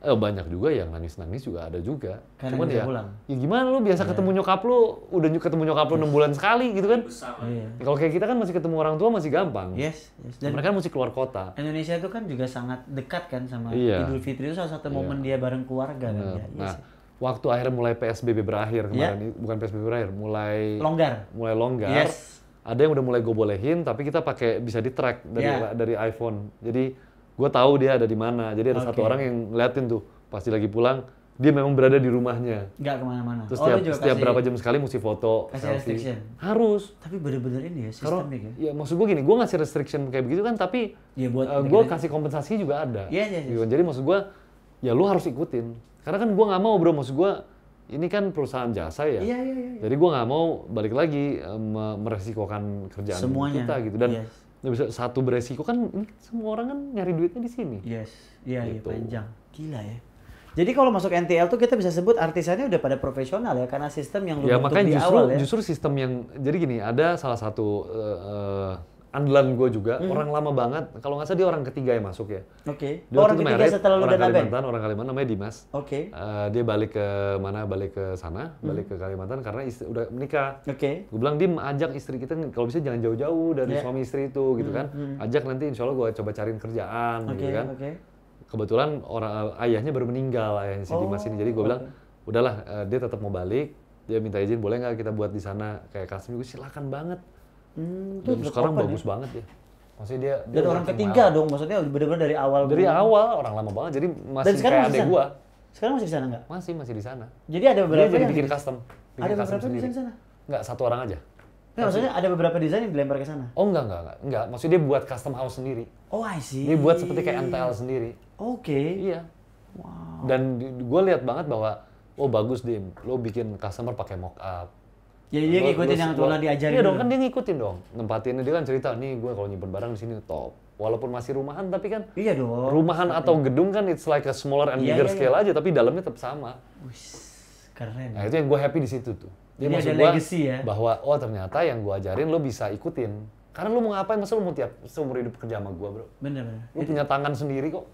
B: eh, banyak juga yang nangis-nangis juga ada juga. Karena Cuman ya, pulang. ya gimana lu biasa ya. ketemu nyokap lu, udah ketemu nyokap lu enam bulan sekali gitu kan. Iya. ya, kalau kayak kita kan masih ketemu orang tua masih gampang. Yes. yes. Dan mereka kan mesti keluar kota. Indonesia itu kan
A: juga sangat dekat kan sama iya. Idul Fitri itu salah satu iya. momen dia bareng keluarga kan. Ya. Iya nah,
B: waktu akhirnya mulai PSBB berakhir iya. kemarin, yeah. bukan PSBB berakhir, mulai longgar. Mulai longgar. Yes. Ada yang udah mulai gue bolehin, tapi kita pakai bisa di track dari yeah. dari iPhone. Jadi gue tahu dia ada di mana. Jadi ada okay. satu orang yang ngeliatin tuh pasti lagi pulang dia memang berada di rumahnya. Gak kemana-mana. Terus oh, setiap, juga setiap berapa jam sekali mesti foto. Kasih selfie. restriction. Harus. Tapi bener-bener ini ya sistemnya ya. maksud gue gini, gue ngasih restriction kayak begitu kan, tapi ya, buat uh, eh, gue kasih kompensasi juga ada. Iya, iya, iya. Jadi maksud gue, ya lu harus ikutin. Karena kan gue nggak mau bro, maksud gue ini kan perusahaan jasa ya. Iya, iya, iya. iya. Jadi gue nggak mau balik lagi eh, meresikokan kerjaan Semuanya. kita gitu. Dan yes bisa satu beresiko kan semua orang kan nyari
A: duitnya di sini.
B: Yes, iya, iya gitu. iya panjang. Gila ya.
A: Jadi kalau masuk NTL tuh kita bisa sebut artisannya udah pada profesional ya karena sistem yang lu ya, bentuk makanya di justru, awal ya. justru
B: sistem yang jadi gini ada salah satu uh, uh, andalan gue juga hmm. orang lama banget kalau nggak salah dia orang ketiga yang masuk ya oke okay. Oh, orang ketiga married, setelah lu orang ya? Kalimantan orang Kalimantan namanya Dimas oke okay. uh, eh, dia balik ke mana balik ke sana hmm. balik ke Kalimantan karena istri, udah menikah oke okay. gue bilang Dim ajak istri kita kalau bisa jangan jauh-jauh dari yeah. suami istri itu gitu hmm. kan hmm. ajak nanti insya Allah gue coba cariin kerjaan okay. gitu kan okay. kebetulan orang ayahnya baru meninggal ayahnya si oh. Dimas ini jadi gue oh, bilang udahlah uh, dia tetap mau balik dia minta izin boleh nggak kita buat di sana kayak kasih gue silakan banget
A: Hmm, Dan sekarang ya? bagus ya? banget ya.
B: masih dia, dia orang ketiga
A: dong, maksudnya benar-benar dari
B: awal. Dari awal orang lama banget, jadi masih dan sekarang kayak adek gua. Sekarang masih di sana nggak? Masih masih di sana. Jadi ada beberapa dia jadi yang bikin custom. Bikin ada custom beberapa sendiri. di sana? Nggak satu orang aja. Nggak, maksudnya ada beberapa desain yang dilempar ke sana? Oh enggak, enggak, enggak. Enggak, maksudnya dia buat custom house sendiri. Oh, I see. Dia buat seperti kayak MTL sendiri. Oke. Okay. Iya. Wow. Dan gue lihat banget bahwa, oh bagus Dim, lo bikin customer pakai mock up, jadi dia ngikutin yang Tula diajarin. Iya dong, kan dia ngikutin dong. Nempatinnya dia kan cerita, nih gue kalau nyimpen barang di sini top. Walaupun masih rumahan tapi kan Iya dong. Rumahan atau gedung kan it's like a smaller and iya, bigger iya, iya, scale iya. aja tapi dalamnya tetap sama. Wih, keren. Nah, itu yang gue happy di situ tuh. Dia Ini maksud ada gua ya. Bahwa oh ternyata yang gue ajarin lo bisa ikutin. Karena lo mau ngapain? Masa lo mau tiap seumur hidup kerja sama gue bro?
A: Bener, Lo
B: punya tangan sendiri kok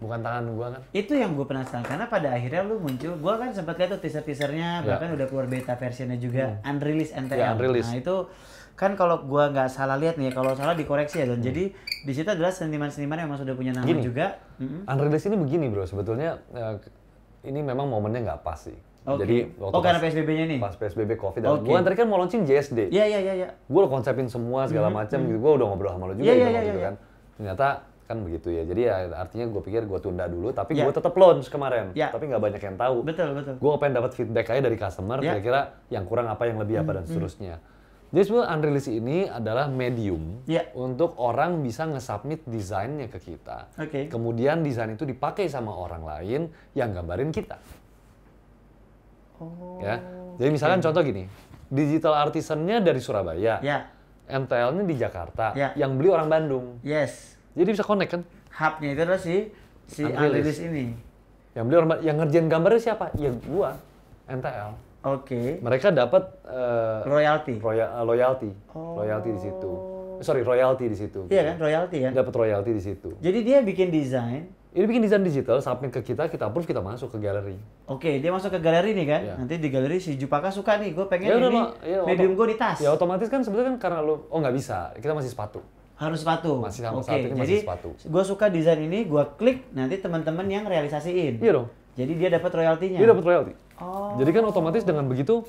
B: bukan tangan gua kan itu yang gua penasaran karena pada akhirnya lu muncul gua
A: kan sempat lihat tuh teaser-teasernya yeah. bahkan udah keluar beta versionnya juga hmm. unreleased NTM ya, unreleased. nah itu kan kalau gua nggak salah lihat nih kalau salah dikoreksi ya Don hmm. jadi di situ adalah seniman-seniman yang
B: sudah punya nama Gini, juga mm-hmm. unreleased ini begini bro sebetulnya uh, ini memang momennya nggak pas sih Okay. Jadi oh, waktu oh, karena PSBB-nya nih. Pas PSBB Covid. Okay. Gue tadi kan mau launching JSD. Iya iya iya. Ya. ya, ya, ya. Gue udah konsepin semua segala mm-hmm. macam mm-hmm. gitu. Gue udah ngobrol sama lo juga yeah, gitu, yeah, yeah, gitu yeah. kan. Ternyata kan begitu ya jadi ya artinya gue pikir gue tunda dulu tapi yeah. gue tetap launch kemarin yeah. tapi nggak banyak yang tahu betul betul gue pengen dapat feedback aja dari customer yeah. kira-kira yang kurang apa yang lebih apa dan hmm, hmm. seterusnya jadi sebenarnya unrelease ini adalah medium yeah. untuk orang bisa nge-submit desainnya ke kita okay. kemudian desain itu dipakai sama orang lain yang gambarin kita
A: oh, ya jadi misalkan okay. contoh
B: gini digital artisannya dari Surabaya yeah. MTL-nya di Jakarta yeah. yang beli orang Bandung yes jadi bisa connect kan? Hubnya itu adalah si si Andrilis ini. Yang beli orang yang ngerjain gambarnya siapa? Ya gua, NTL. Oke. Okay. Mereka dapat uh, royalty. Roya, uh, eh, royalty. Oh. Royalty di situ. Oh. Sorry, royalty di situ. Iya kan, royalty ya. Dapat royalty di situ. Jadi dia bikin desain. Ini bikin desain digital, submit ke kita, kita approve, kita masuk ke galeri. Oke, okay, dia
A: masuk ke galeri nih kan. Yeah. Nanti di galeri si Jupaka suka nih, gue pengen ya, ini ya, medium gue di tas. Ya otomatis kan sebetulnya kan karena lo, oh nggak bisa, kita masih sepatu harus sepatu. Masih sama okay. satu Jadi, masih sepatu. Gue suka desain ini, gue klik nanti teman-teman yang realisasiin. Iya dong. Jadi dia dapat royaltinya. Dia dapat
B: royalti. Oh. Jadi kan otomatis dengan begitu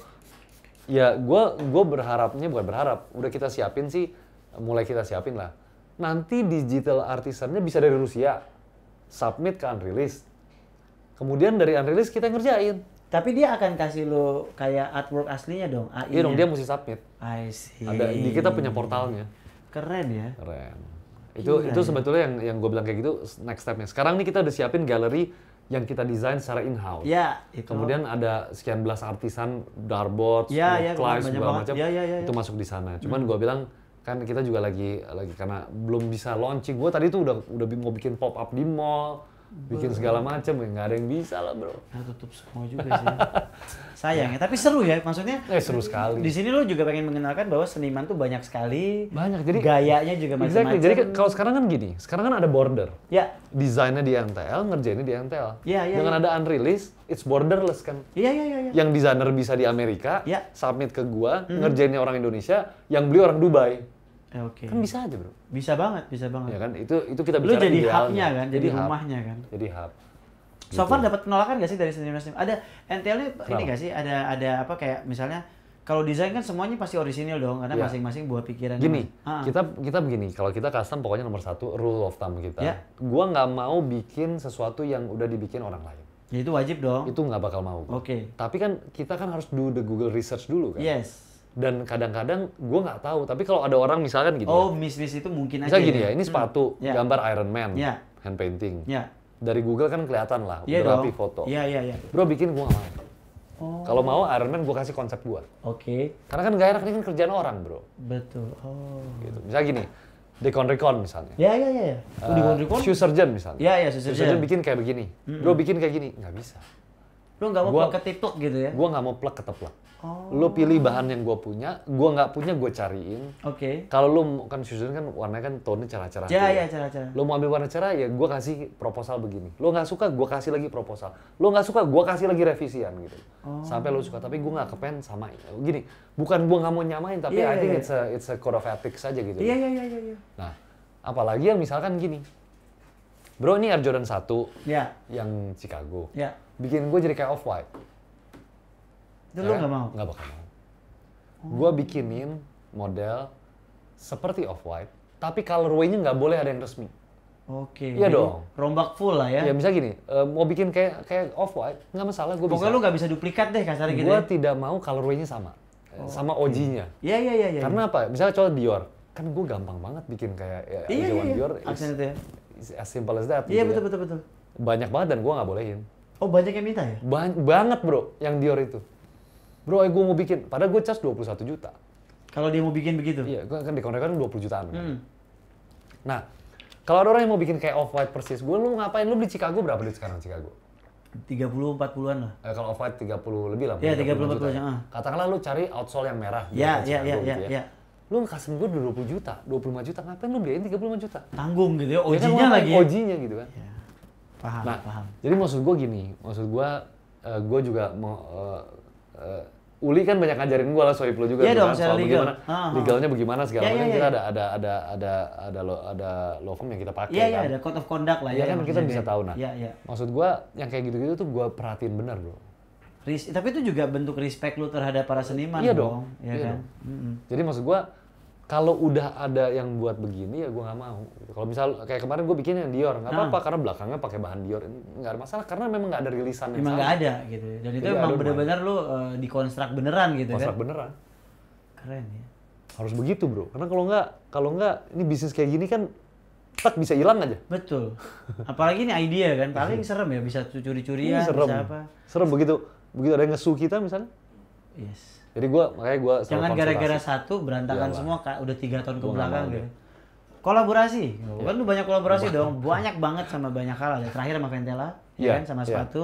B: ya gue gue berharapnya bukan berharap, udah kita siapin sih, mulai kita siapin lah. Nanti digital artisannya bisa dari Rusia, submit ke unreleased. Kemudian dari unreleased kita ngerjain. Tapi dia akan kasih lo kayak artwork aslinya dong, Iya dong, dia mesti submit. I see. Ada, di kita punya portalnya. Keren ya. Keren. Itu Gila, itu ya? sebetulnya yang yang gue bilang kayak gitu next stepnya. Sekarang nih kita udah siapin galeri yang kita desain secara in-house. Ya, itu. Kemudian ada sekian belas artisan, darbot ya, ya, class, segala macam. Ya, ya, ya, ya, itu masuk di sana. Cuman hmm. gue bilang kan kita juga lagi lagi karena belum bisa launching. Gue tadi tuh udah udah mau bikin pop up di mall bikin segala macem ya nggak ada yang bisa lah bro. Nah, tutup semua juga sih. Sayang ya, tapi seru ya maksudnya. Eh, seru sekali. Di sini lo juga pengen mengenalkan bahwa seniman
A: tuh banyak sekali. Banyak jadi gayanya juga macam-macam. Exactly. Jadi
B: kalau sekarang kan gini, sekarang kan ada border. Ya. Desainnya di MTL, ngerjainnya di MTL. Ya, ya, Dengan ya. ada unreleased, it's borderless kan. Iya iya iya. Ya. Yang desainer bisa di Amerika, ya. submit ke gua, hmm. ngerjainnya orang Indonesia, yang beli orang Dubai. Eh, oke. Okay. Kan bisa aja, Bro. Bisa banget, bisa banget. Ya kan? Itu itu kita bicara Lu jadi hubnya kan, jadi, jadi rumahnya kan. Jadi hub. So far
A: gitu. dapat penolakan gak sih dari senior-senior? Ada NTL ini, ini gak sih? Ada ada apa kayak misalnya kalau desain kan semuanya pasti orisinil dong karena ya.
B: masing-masing ya. buah pikiran gini ah. kita kita begini kalau kita custom pokoknya nomor satu rule of thumb kita ya. gua nggak mau bikin sesuatu yang udah dibikin orang lain ya itu wajib dong itu nggak bakal mau oke okay. tapi kan kita kan harus do the Google research dulu kan yes dan kadang-kadang gue nggak tahu tapi kalau ada orang misalkan gitu. oh ya,
A: mistis itu mungkin aja gini ya, ya ini
B: hmm. sepatu hmm. Ya. yeah. gambar Iron Man yeah. hand painting yeah. dari Google kan kelihatan lah yeah, udah rapi foto yeah, yeah, yeah. bro bikin gue mau oh. kalau mau Iron Man gue kasih konsep gue oke okay. karena kan gak enak ini kan kerjaan orang bro betul oh gitu misalnya gini Decon Recon misalnya. Ya ya ya. ya. Uh, oh, Decon eh, Recon. Shoe Surgeon misalnya. Ya ya Shoe Surgeon. Shoe Surgeon bikin kayak begini. Mm -hmm. Bro bikin kayak gini nggak bisa. Lu nggak mau gua, plek tituk gitu ya? Gua gak mau plek ke Oh. Lu pilih bahan yang gue punya, gue gak punya gue cariin. Oke. Okay. Kalau lu kan susun kan warnanya kan tone cerah-cerah. Ya,
A: iya cerah-cerah.
B: Lu mau ambil warna cerah ya gue kasih proposal begini. Lu gak suka gue kasih lagi proposal. Lu gak suka gue kasih lagi revisian gitu. Oh. Sampai lu suka tapi gue gak kepen sama gini. Bukan gue gak mau nyamain tapi yeah, I think yeah, it's a it's a code of ethics aja gitu. Iya iya iya iya. iya. Nah, apalagi yang misalkan gini. Bro, ini Air Jordan 1 yeah. yang Chicago. Yeah bikin gue jadi kayak off white. Dan lo ya kan? nggak mau? Nggak bakal mau. Oh. Gue bikinin model seperti off white, tapi colorway-nya nggak boleh ada yang resmi. Oke. Iya dong. Rombak full lah ya. Ya bisa gini, uh, mau bikin kayak kayak off white nggak masalah, gue bisa. Pokoknya lu nggak bisa duplikat deh kasarnya gitu. Gue ya? tidak mau colorway-nya sama, oh, sama OG-nya. Iya iya iya. Ya, Karena ya. apa? Misalnya contoh Dior, kan gue gampang banget bikin kayak ya, iya, iya, iya. Dior. Iya, iya, ya. As simple as that. Iya gitu ya. betul betul betul. Banyak banget dan gue nggak bolehin. Oh banyak yang minta ya? Ba banget bro, yang Dior itu. Bro, eh, gue mau bikin. Padahal gue cas 21 juta. Kalau dia mau bikin begitu? Iya, gue kan dikontrakan 20 jutaan. Hmm. Nah, kalau ada orang yang mau bikin kayak off-white persis, gue lu ngapain? Lu beli Chicago berapa duit sekarang Chicago? 30 40-an lah. Eh, kalau off-white 30 lebih lah. Iya, 30 40 an ya. Katakanlah lu cari outsole yang merah. Iya, iya, iya, gitu ya. iya lu kasih gue 20 juta, 25 juta, ngapain lu beliin 35 juta? Tanggung gitu ya, OG-nya ya kan, lagi. Ya? og gitu kan. Ya. Paham, nah, paham. Jadi maksud gue gini, maksud gue, uh, gue juga mau, uh, uh, Uli kan banyak ngajarin gue lah soal Iplo juga, yeah dong, kan, soal legal. bagaimana uh-huh. legalnya bagaimana segala yeah, macam. Yeah, yeah, kita iya. ada ada ada ada ada lo ada law yang kita pakai. Iya yeah, iya kan? ada code of conduct lah iya ya. kan kita bisa tahu nah. Yeah, yeah. Maksud gue yang kayak gitu-gitu tuh gue perhatiin bener bro. Ris tapi itu juga bentuk respect lu terhadap para seniman. Iya dong. dong. Iya, iya kan. Dong. Mm-hmm. Jadi maksud gue kalau udah ada yang buat begini ya gue nggak mau. Kalau misal kayak kemarin gue bikin yang Dior, nggak ah. apa-apa nah. karena belakangnya pakai bahan Dior, nggak ada masalah karena memang nggak ada rilisan. Memang nggak ada
A: gitu. Dan itu iya, emang benar-benar
B: lo uh, eh, dikonstruk beneran gitu Konstrak kan? beneran. Keren ya. Harus begitu bro, karena kalau nggak kalau nggak ini bisnis kayak gini kan tak bisa hilang aja. Betul. Apalagi ini idea kan, paling serem ya bisa curi-curian, bisa apa. Serem begitu begitu ada yang ngesu kita misalnya. Yes jadi gue makanya gue jangan gara-gara
A: satu berantakan Yalah. semua kak udah tiga tahun ke belakang gitu. Kolaborasi, ya. kan lu banyak kolaborasi banyak. dong, banyak banget sama banyak hal. Ada terakhir sama Ventela, ya, iya, kan sama iya. sepatu.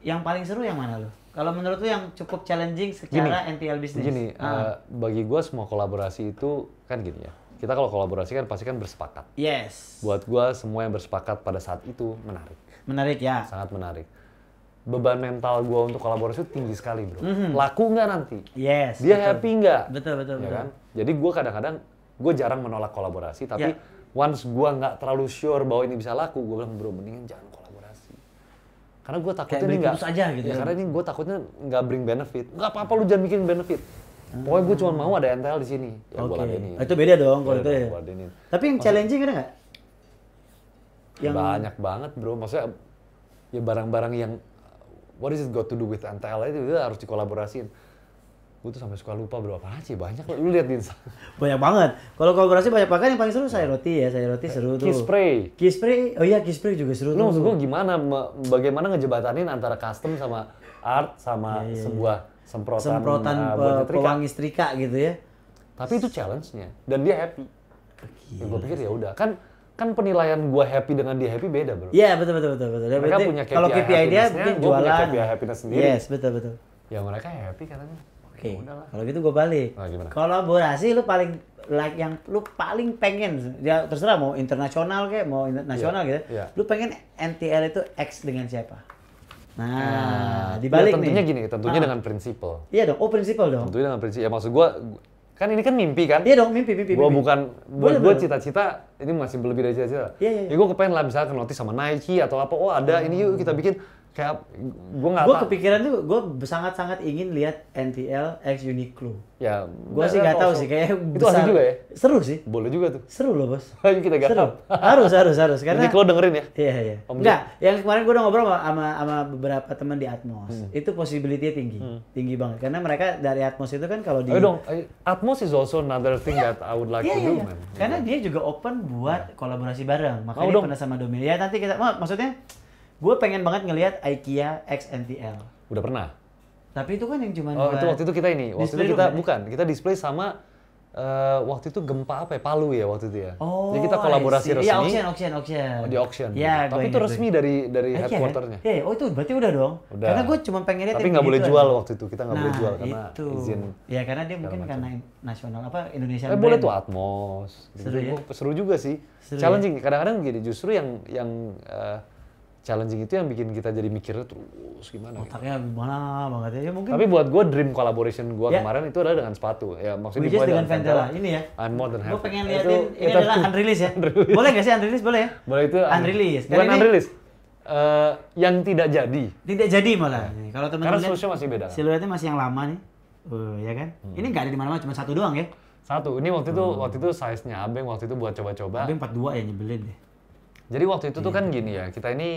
A: Ya. Yang paling seru yang mana lu? Kalau menurut lu yang cukup challenging secara gini, NTL bisnis? Gini, ah. uh,
B: bagi gue semua kolaborasi itu kan gini ya. Kita kalau kolaborasi kan pasti kan bersepakat. Yes. Buat gue semua yang bersepakat pada saat itu menarik. Menarik ya. Sangat menarik beban mental gue untuk kolaborasi itu tinggi sekali bro. Mm -hmm. Laku nggak nanti?
A: Yes. Dia betul. happy
B: nggak? Betul betul. Ya betul. kan? Jadi gue kadang-kadang gue jarang menolak kolaborasi, tapi yeah. once gue nggak terlalu sure bahwa ini bisa laku, gue bilang bro mendingan jangan kolaborasi. Karena gue takutnya ini nggak. aja gitu. Ya, karena ini gue takutnya nggak bring benefit. Nggak apa-apa lu jangan bikin benefit. Hmm. Pokoknya gue cuma mau ada NTL di sini. Ya, Oke. Okay. Nah, itu beda dong kalau iya, itu
A: ya. Tapi yang Maksud, challenging
B: ada nggak? Yang... Banyak banget bro. Maksudnya ya barang-barang yang what is it got to do with Antela itu, itu harus dikolaborasiin gue tuh sampai suka lupa bro apa sih banyak lu lihat di Instagram banyak banget kalau kolaborasi banyak banget yang paling seru saya
A: roti ya saya roti seru
B: tuh kiss spray kiss spray
A: oh iya kiss spray juga seru lu maksud gue
B: gimana bagaimana ngejebatanin antara custom sama art sama yeah, yeah, iya. sebuah yeah. semprotan semprotan uh, pe pewangi setrika gitu ya tapi itu challenge-nya dan dia happy Gila. Ya, gue pikir ya udah kan kan penilaian gua happy dengan dia happy beda bro. Iya yeah, betul betul betul betul. Mereka betul. punya KPI, kalau KPI dia mungkin jualan. Punya KPI happiness sendiri. Yes betul betul. Ya mereka happy katanya.
A: Oke. Okay. Ya kalau gitu gue balik. Oh, gimana? Kolaborasi lu paling like yang lu paling pengen ya terserah mau internasional kayak mau iya, nasional yeah. gitu. Yeah. Lu pengen NTL itu X dengan siapa?
B: Nah, nah dibalik ya, tentunya nih. Tentunya gini, tentunya ah. dengan prinsipal. Iya dong. Oh, prinsipal dong. Tentunya dengan prinsip. Ya maksud gue, Kan ini kan mimpi kan? Iya dong, mimpi, mimpi. Gua mimpi. bukan buat buat cita-cita ini masih lebih dari cita-cita. Iya, iya. iya. Ya, ya. ya gue kepengen lah misalnya ke sama Nike atau apa. Oh, ada ah. ini yuk kita bikin kayak gue nggak gue kepikiran tuh gue sangat sangat ingin lihat NTL X Uniqlo ya gue sih nggak tahu sih kayak itu besar. juga ya seru sih boleh juga tuh seru loh bos
A: ayo kita gak seru harus harus harus karena Uniqlo dengerin ya iya iya nggak yang kemarin gue udah ngobrol sama sama beberapa teman di Atmos hmm. itu possibility tinggi hmm. tinggi banget karena mereka dari Atmos itu kan kalau di ayo dong Atmos is also
B: another thing yeah. that I would like yeah, to yeah, do yeah. man
A: karena yeah. Gitu. dia juga open buat yeah. kolaborasi bareng makanya oh, pernah sama Domini ya nanti kita maksudnya Gue pengen banget ngelihat IKEA XNTL.
B: Udah pernah? Tapi itu kan yang cuma Oh, itu waktu itu kita ini. Waktu itu kita ya? bukan, kita display sama uh, waktu itu gempa apa ya? Palu ya waktu itu ya. Oh, Jadi kita oh, kolaborasi resmi. Iya, auction,
A: auction, auction. Oh, di
B: auction. Ya, gitu. Tapi itu resmi dari dari kan? headquarternya. Iya, iya, oh itu berarti udah dong. Udah. Karena gue
A: cuma pengen lihat. Tapi nggak boleh jual ada. waktu itu, kita nggak nah, boleh jual karena itu. izin. Ya karena dia mungkin karena nasional apa
B: Indonesia. Eh, boleh tuh Atmos. Gitu. Seru, ya? seru juga sih. Seru ya? Challenging. Kadang-kadang ya? gini, justru yang yang uh, challenging itu yang bikin kita jadi mikirnya terus gimana gitu. otaknya gitu. gimana banget ya? ya mungkin tapi buat gue dream collaboration gue yeah. kemarin itu adalah dengan sepatu ya maksudnya gue dengan Ventela ini ya I'm more than happy gue pengen liatin itu, ini itu adalah unrelease ya unrelease. boleh gak sih unrelease boleh ya boleh itu unrelease bukan ini... unrelease
A: Uh, yang tidak jadi. Tidak jadi malah. Kalau teman-teman Karena solusinya masih beda. Siluetnya masih yang lama nih. Uh, ya kan? Hmm. Ini nggak ada di mana-mana, cuma satu doang ya.
B: Satu. Ini waktu itu hmm. waktu itu size-nya Abeng waktu itu buat coba-coba. Abeng 42 ya nyebelin deh. Jadi waktu itu yeah. tuh kan iya. gini ya, kita ini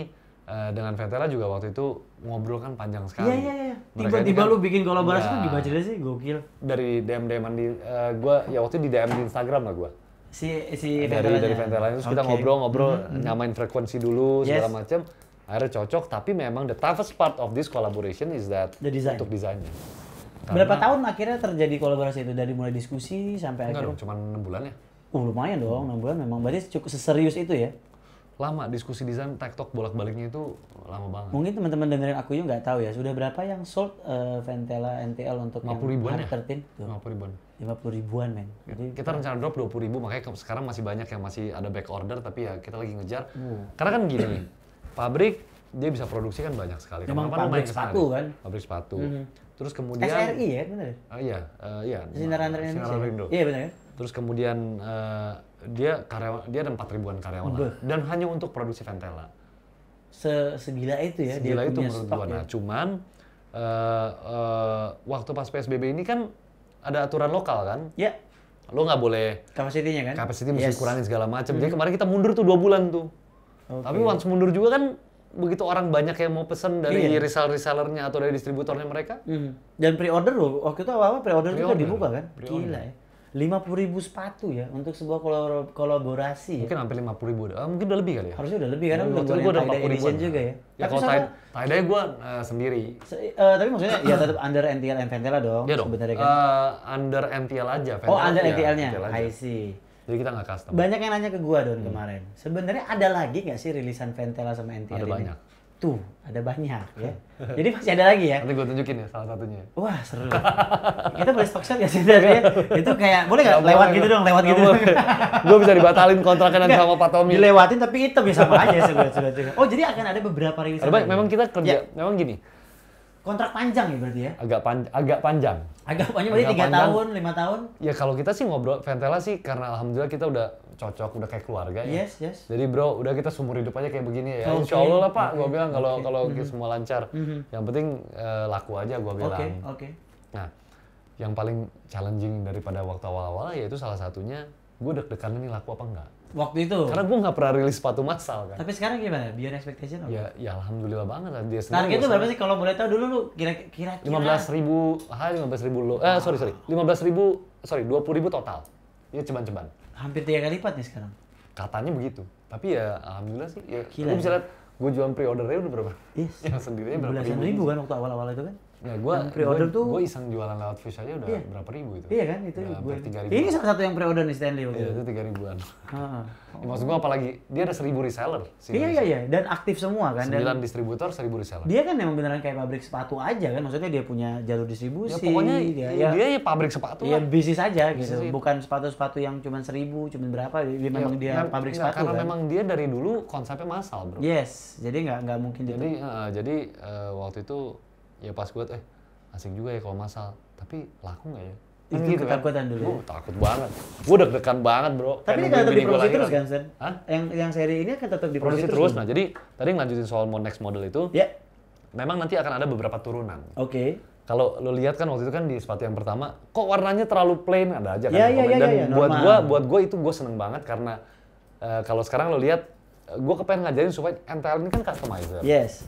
B: uh, dengan Ventela juga waktu itu ngobrol kan panjang iya, sekali. Iya, iya,
A: iya. Tiba-tiba kan lu bikin kolaborasi tuh iya. gimana ceritanya
B: sih? Gokil. Dari DM-DM di, uh, gua, ya waktu di DM di Instagram lah gua. Si, si Dari, dari Ventela, terus okay. kita ngobrol-ngobrol, mm -hmm. nyamain frekuensi dulu, yes. segala macem. Akhirnya cocok, tapi memang the toughest part of this collaboration is that the design. untuk desainnya. Karena, Berapa
A: tahun akhirnya terjadi kolaborasi itu dari mulai diskusi sampai enggak akhirnya? Enggak dong, cuma 6 bulan ya. Oh lumayan dong, 6 bulan memang. Berarti cukup seserius itu ya? lama
B: diskusi desain
A: TikTok bolak-baliknya itu lama banget. Mungkin teman-teman dengerin aku juga nggak tahu ya, sudah berapa yang sold uh, Ventela NTL untuk 50 ribuan ya? 50 ribuan. 50 ribuan men.
B: Ya, Jadi kita rencana drop 20 ribu, makanya sekarang masih banyak yang masih ada back order, tapi ya kita lagi ngejar. Hmm. Karena kan gini, pabrik dia bisa produksi kan banyak sekali. Memang pabrik sepatu kan? Pabrik sepatu. -hmm. Terus kemudian... SRI ya benar. Uh, ya? ah, iya, uh, iya. Sinaran Indonesia. Sinaran Indo. Iya benar ya? Terus kemudian uh, dia karyawan dia ada empat ribuan karyawan lah. dan hanya untuk produksi Ventela. Se segila itu ya segila dia itu punya menurut gua. Ya? Nah, cuman uh, uh, waktu pas PSBB ini kan ada aturan lokal kan? Ya. Lo nggak boleh kapasitinya kan? Kapasiti mesti yes. kurangin segala macam. Hmm. Jadi kemarin kita mundur tuh dua bulan tuh. Okay. Tapi once mundur juga kan begitu orang banyak yang mau pesen dari iya. reseller-resellernya atau dari distributornya mereka.
A: Hmm. Dan pre-order lo waktu itu awal-awal pre-order pre, -order dibuka kan? Pre Gila ya lima puluh ribu sepatu ya untuk sebuah kolaborasi ya. mungkin hampir lima puluh ribu uh, mungkin udah lebih kali ya harusnya udah lebih karena udah gue udah puluh ribu juga ya, ya kalau tie,
B: tie dye gue uh, sendiri uh,
A: tapi maksudnya ya tetap under NTL and Ventela dong ya dong sebenarnya kan uh, under NTL aja Ventela oh under NTL nya MTL I
B: see jadi kita nggak custom
A: banyak yang nanya ke gue don hmm. kemarin sebenarnya ada lagi nggak sih rilisan Ventela sama NTL ada ini? banyak Tuh, ada banyak ya. Jadi masih ada lagi ya. Nanti gue tunjukin ya salah satunya. Wah, seru. Kita boleh stock shot gak sih? Ya? Itu kayak, boleh gak, gak lewat boleh, gitu dong, lewat gitu. gue bisa dibatalin kontrakan nanti sama Pak Tommy. Dilewatin tapi hitam ya sama aja. sih sudah, Oh,
B: jadi akan ada beberapa rilis. Memang kita kerja, ya. memang gini kontrak panjang ya berarti ya? Agak pan agak panjang. Agak panjang berarti tiga tahun, lima tahun? Ya kalau kita sih ngobrol Ventela sih karena alhamdulillah kita udah cocok, udah kayak keluarga ya. Yes, yes. Jadi bro, udah kita seumur hidup aja kayak begini ya. Okay. Insya Allah lah pak, okay. gue bilang kalau okay. kalau mm -hmm. semua lancar, mm -hmm. yang penting uh, laku aja gue bilang. Oke, okay. oke. Okay. Nah, yang paling challenging daripada waktu awal-awal yaitu salah satunya gue deg-degan ini laku apa enggak. Waktu itu. Karena gue nggak pernah rilis sepatu massal kan. Tapi sekarang gimana? Beyond expectation? Apa? Ya, ya alhamdulillah banget lah dia sendiri. Target itu berapa sih?
A: Kalau boleh tahu dulu lu
B: kira-kira. Lima belas ribu, ah lima belas ribu lo, eh sorry sorry, lima belas ribu, sorry dua puluh ribu total. Ini ya, ceban-ceban.
A: Hampir tiga kali lipat nih sekarang.
B: Katanya begitu, tapi ya alhamdulillah sih. Ya, Gila, gue bisa ya. lihat gue jual pre-ordernya udah berapa? Yes. Yang sendirinya berapa ribu? Belasan ribu kan waktu awal-awal itu kan? Ya nah, gue pre-order tuh gue iseng jualan lewat fish aja udah iya. berapa ribu itu. Iya kan itu ribu. Ini salah
A: satu yang pre-order nih Stanley waktu iya, itu. tiga ribuan. Heeh. Oh. maksud gua apalagi dia ada seribu reseller sih. Iya iya iya dan aktif semua kan. Sembilan
B: distributor, seribu reseller.
A: Dia kan memang beneran kayak pabrik sepatu aja kan maksudnya dia punya jalur distribusi. Ya pokoknya dia, ya, dia ya pabrik sepatu ya, Iya bisnis aja gitu. Bukan sepatu-sepatu yang cuma seribu, cuma berapa. Dia iya, memang dia nah, pabrik sepatu karena kan. memang dia dari
B: dulu konsepnya massal bro. Yes, jadi nggak nggak mungkin. Jadi uh, jadi eh, waktu itu ya pas gue eh asing juga ya kalau masal tapi laku nggak ya itu gitu kan? ketakutan dulu. Ya? Gue takut banget. Gue deg-degan banget, Bro. Tapi ini tetap diproduksi terus kan? kan,
A: Sen? Hah? Yang yang seri ini akan tetap di terus. terus. Kan? Nah,
B: jadi tadi ngelanjutin soal next model itu. Ya. Yeah. Memang nanti akan ada beberapa turunan. Oke. Okay. Kalau lo lihat kan waktu itu kan di sepatu yang pertama, kok warnanya terlalu plain ada aja kan. Yeah, yeah, yeah, Dan yeah, yeah, ya, buat gue, buat gue itu gue seneng banget karena uh, kalau sekarang lo lihat gue kepengen ngajarin supaya entar ini kan customizer. Yes.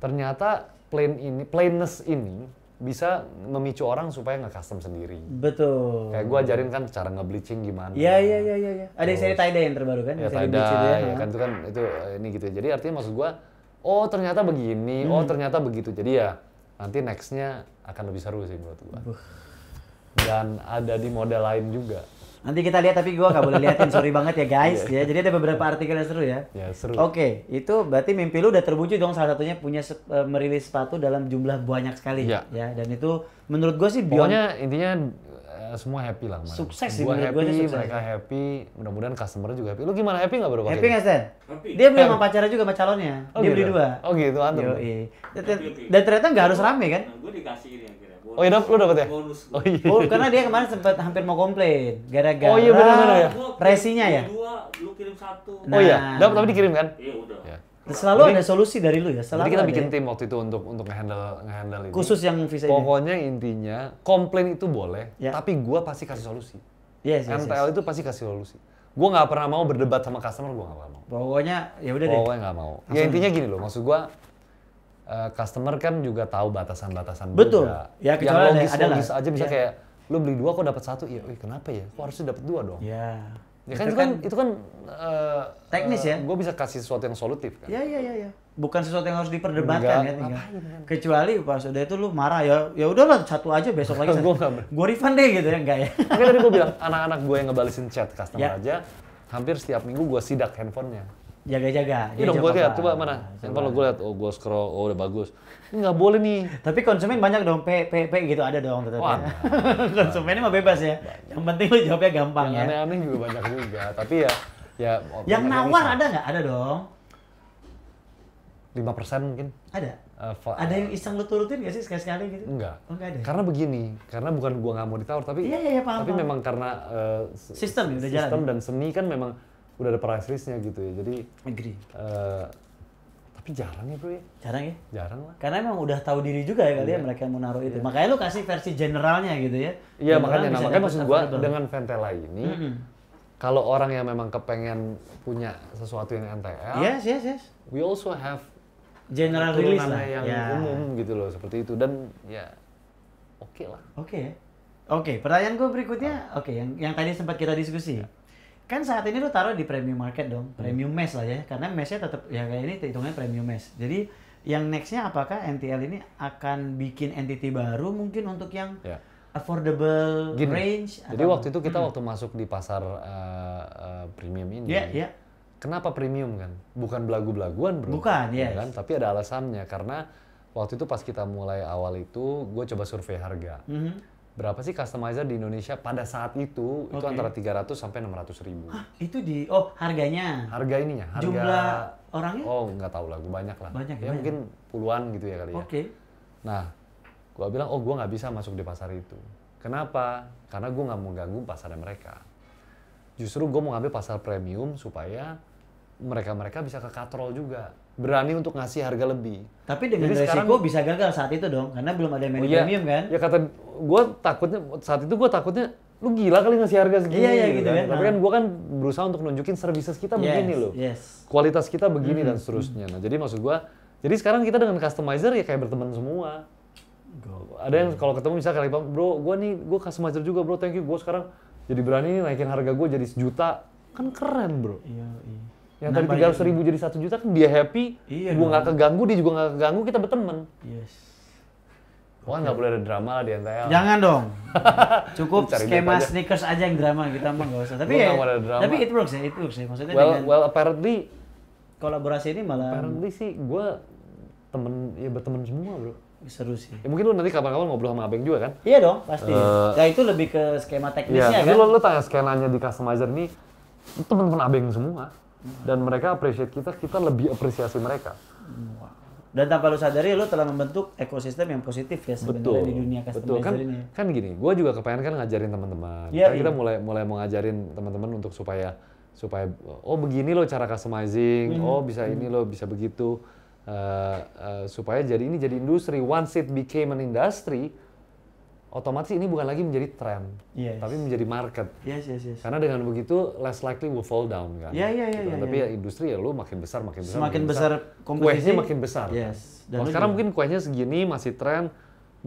B: Ternyata plain ini, plainness ini bisa memicu orang supaya nggak custom sendiri. Betul. Kayak gue ajarin kan cara nge bleaching gimana. Iya iya iya iya. Ya. Ada seri tie dye yang terbaru kan? Iya, ya tie dye, ya, kan itu kan itu eh, ini gitu. Ya. Jadi artinya maksud gue, oh ternyata begini, oh, hmm. oh ternyata begitu. Jadi ya nanti nextnya akan lebih seru sih menurut gue. Dan ada di model lain juga. Nanti kita lihat tapi gua nggak boleh liatin, sorry banget ya guys. Yeah. Ya, jadi ada beberapa artikel yang seru ya. yeah, seru. Oke,
A: okay, itu berarti mimpi lu udah terwujud dong salah satunya punya e, merilis sepatu dalam jumlah banyak sekali.
B: Yeah. Ya, dan itu menurut gua sih beyond... intinya e, semua happy lah. Man. Sukses sih gua menurut gue sih Mereka happy, mudah-mudahan customer juga happy. Lu gimana happy nggak berapa Happy nggak Stan?
A: Happy. Dia beli sama
B: pacarnya juga sama calonnya. Oh, dia gitu. beli dua. Oh gitu, antum. Dan, ternyata nggak harus rame kan?
A: Nah, gua dikasih ini Bonus. Oh iya, lu dapat ya? Bonus. Gua. Oh, iya. oh karena dia kemarin sempat hampir mau komplain gara-gara. Oh iya benar benar ya. Resinya ya? Dua, lu kirim satu. Nah. Oh iya, nah. dapet tapi dikirim kan? Iya
B: udah. Ya. Selalu jadi, ada solusi dari lu ya. Selalu jadi kita bikin ya. tim waktu itu untuk untuk ngehandle ngehandle ini. Khusus yang visa Pokoknya ini. intinya komplain itu boleh, ya. tapi gua pasti kasih solusi. Yes, yes, yes. itu pasti kasih solusi. Gua nggak pernah mau berdebat sama customer, gua nggak mau. Pokoknya ya udah deh. Pokoknya nggak mau. Ya intinya gini loh, maksud gua Eh, customer kan juga tahu batasan-batasan Betul. Juga. Ya, yang logis, ada logis aja bisa ya. Iya. kayak lu beli dua kok dapat satu, ya, wih kenapa ya? Kok harusnya dapat dua dong? Ya. Ya kan itu kan-, kan, itu kan uh, teknis ya. gue bisa kasih sesuatu yang
A: solutif kan. Iya iya iya. Ya. Bukan sesuatu yang harus diperdebatkan Enggak, ya. Tinggal. Kan? Kecuali pas udah itu lu marah ya, ya udahlah satu aja besok lagi. gue gue refund deh gitu ya enggak ya. Makanya tadi gue bilang anak-anak
B: gue yang ngebalesin chat customer ya. aja hampir setiap minggu gue sidak handphonenya jaga-jaga. Iya dong, gue lihat coba mana handphone lo gue lihat, oh gue scroll, oh udah bagus. Ini nggak boleh nih. Tapi konsumen
A: banyak dong, p p p gitu ada dong tetap. Wah,
B: ini mah bebas ya. Banyak. Yang penting lo jawabnya gampang yang ya. Aneh-aneh juga banyak juga, tapi ya ya. Yang nawar ada nggak? Ada dong. Lima persen mungkin. Ada. Uh, ada yang iseng lu turutin gak sih sekali-sekali gitu? Enggak. Oh, enggak ada. Karena begini, karena bukan gua nggak mau ditawar tapi iya, iya, iya, paham, tapi paham. memang karena uh, sistem, sistem dan seni kan memang udah ada price listnya gitu ya jadi negeri uh, tapi jarang ya bro ya jarang ya jarang lah karena emang udah tahu diri juga ya kali yeah. ya iya. mereka mau naruh itu yeah. makanya lu kasih versi generalnya gitu ya iya makanya nah, makanya maksud gua dengan Ventela ini mm -hmm. kalau orang yang memang kepengen punya sesuatu yang NTL yes
A: yes yes we also have
B: general release lah yang yeah. umum gitu loh seperti itu dan ya
A: oke okay lah oke okay. Ya. oke okay, pertanyaan gue berikutnya oke okay, yang yang tadi sempat kita diskusi yeah kan saat ini lu taruh di premium market dong, premium mass lah ya, karena massnya tetap ya kayak ini hitungnya premium mass. Jadi yang nextnya apakah NTL ini akan bikin entity baru mungkin untuk yang ya. affordable Gini, range? Jadi atau? waktu itu kita hmm. waktu
B: masuk di pasar uh, uh, premium ini, ya, ya. kenapa premium kan? Bukan belagu-belaguan bro, bukan ya yes. ya kan? Tapi ada alasannya karena waktu itu pas kita mulai awal itu, gue coba survei harga. Mm -hmm berapa sih customizer di Indonesia pada saat itu okay. itu antara 300 sampai 600 ribu. Hah, itu di oh harganya? Harga ininya, harga jumlah orangnya? Oh nggak tahu lah, gue banyak lah. Banyak ya banyak. mungkin puluhan gitu ya kali ya. Oke. Nah, gue bilang oh gue nggak bisa masuk di pasar itu. Kenapa? Karena gue nggak mau ganggu pasar mereka. Justru gue mau ngambil pasar premium supaya mereka-mereka bisa ke katrol juga berani untuk ngasih harga lebih. Tapi dengan Jadi resiko sekarang, bisa gagal saat itu dong, karena belum ada yang oh iya, premium kan? Ya kata gue takutnya saat itu gue takutnya lu gila kali ngasih harga segini iya, iya, gitu, gitu ya. kan. Ya. Tapi nah. kan gue kan berusaha untuk nunjukin services kita yes, begini loh. Yes. Kualitas kita begini hmm. dan seterusnya. Nah, jadi maksud gue, jadi sekarang kita dengan customizer ya kayak berteman semua. Ada yang kalau ketemu misalnya kali bro, gue nih, gue customizer juga bro, thank you. Gue sekarang jadi berani naikin harga gue jadi sejuta. Kan keren bro. Iya, iya. Yang tadi 300 ya. ribu jadi satu juta kan dia happy, iya, gue nggak keganggu, dia juga nggak keganggu, kita berteman. Yes Wah nggak boleh ada drama lah di NTL. Jangan dong. Cukup skema aja. sneakers aja yang drama
A: kita mah nggak usah. Tapi ya, tapi it works ya, it works ya. Maksudnya well, dengan
B: well apparently kolaborasi
A: ini malah. Apparently sih gue temen ya berteman semua bro. Seru sih. Ya, mungkin lu
B: nanti kapan-kapan ngobrol sama Abeng juga kan? Iya dong pasti. Uh, ya itu lebih ke skema teknisnya iya, kan. Tapi lu, lu tanya skenanya di customizer nih, temen teman Abeng semua dan mereka appreciate kita, kita lebih apresiasi mereka. Hmm, wow dan tanpa lu sadari lu telah membentuk ekosistem yang positif ya
A: sebenarnya di dunia customer betul. Kan, ini.
B: Kan gini, gue juga kepengen kan ngajarin teman-teman. Ya, kan iya. kita mulai mulai mau teman-teman untuk supaya supaya oh begini lo cara customizing, hmm. oh bisa ini lo bisa begitu. Uh, uh, supaya jadi ini jadi industri. Once it became an industry, otomatis ini bukan lagi menjadi tren, yes. tapi menjadi market. Yes, yes, yes. Karena dengan begitu less likely will fall down kan. yeah, iya, yeah, Tapi ya. ya industri ya lu makin besar, makin besar. Semakin makin besar, besar kompetisi. Kuenya makin besar. Yes. Dan Kalau sekarang mungkin kuenya segini masih tren,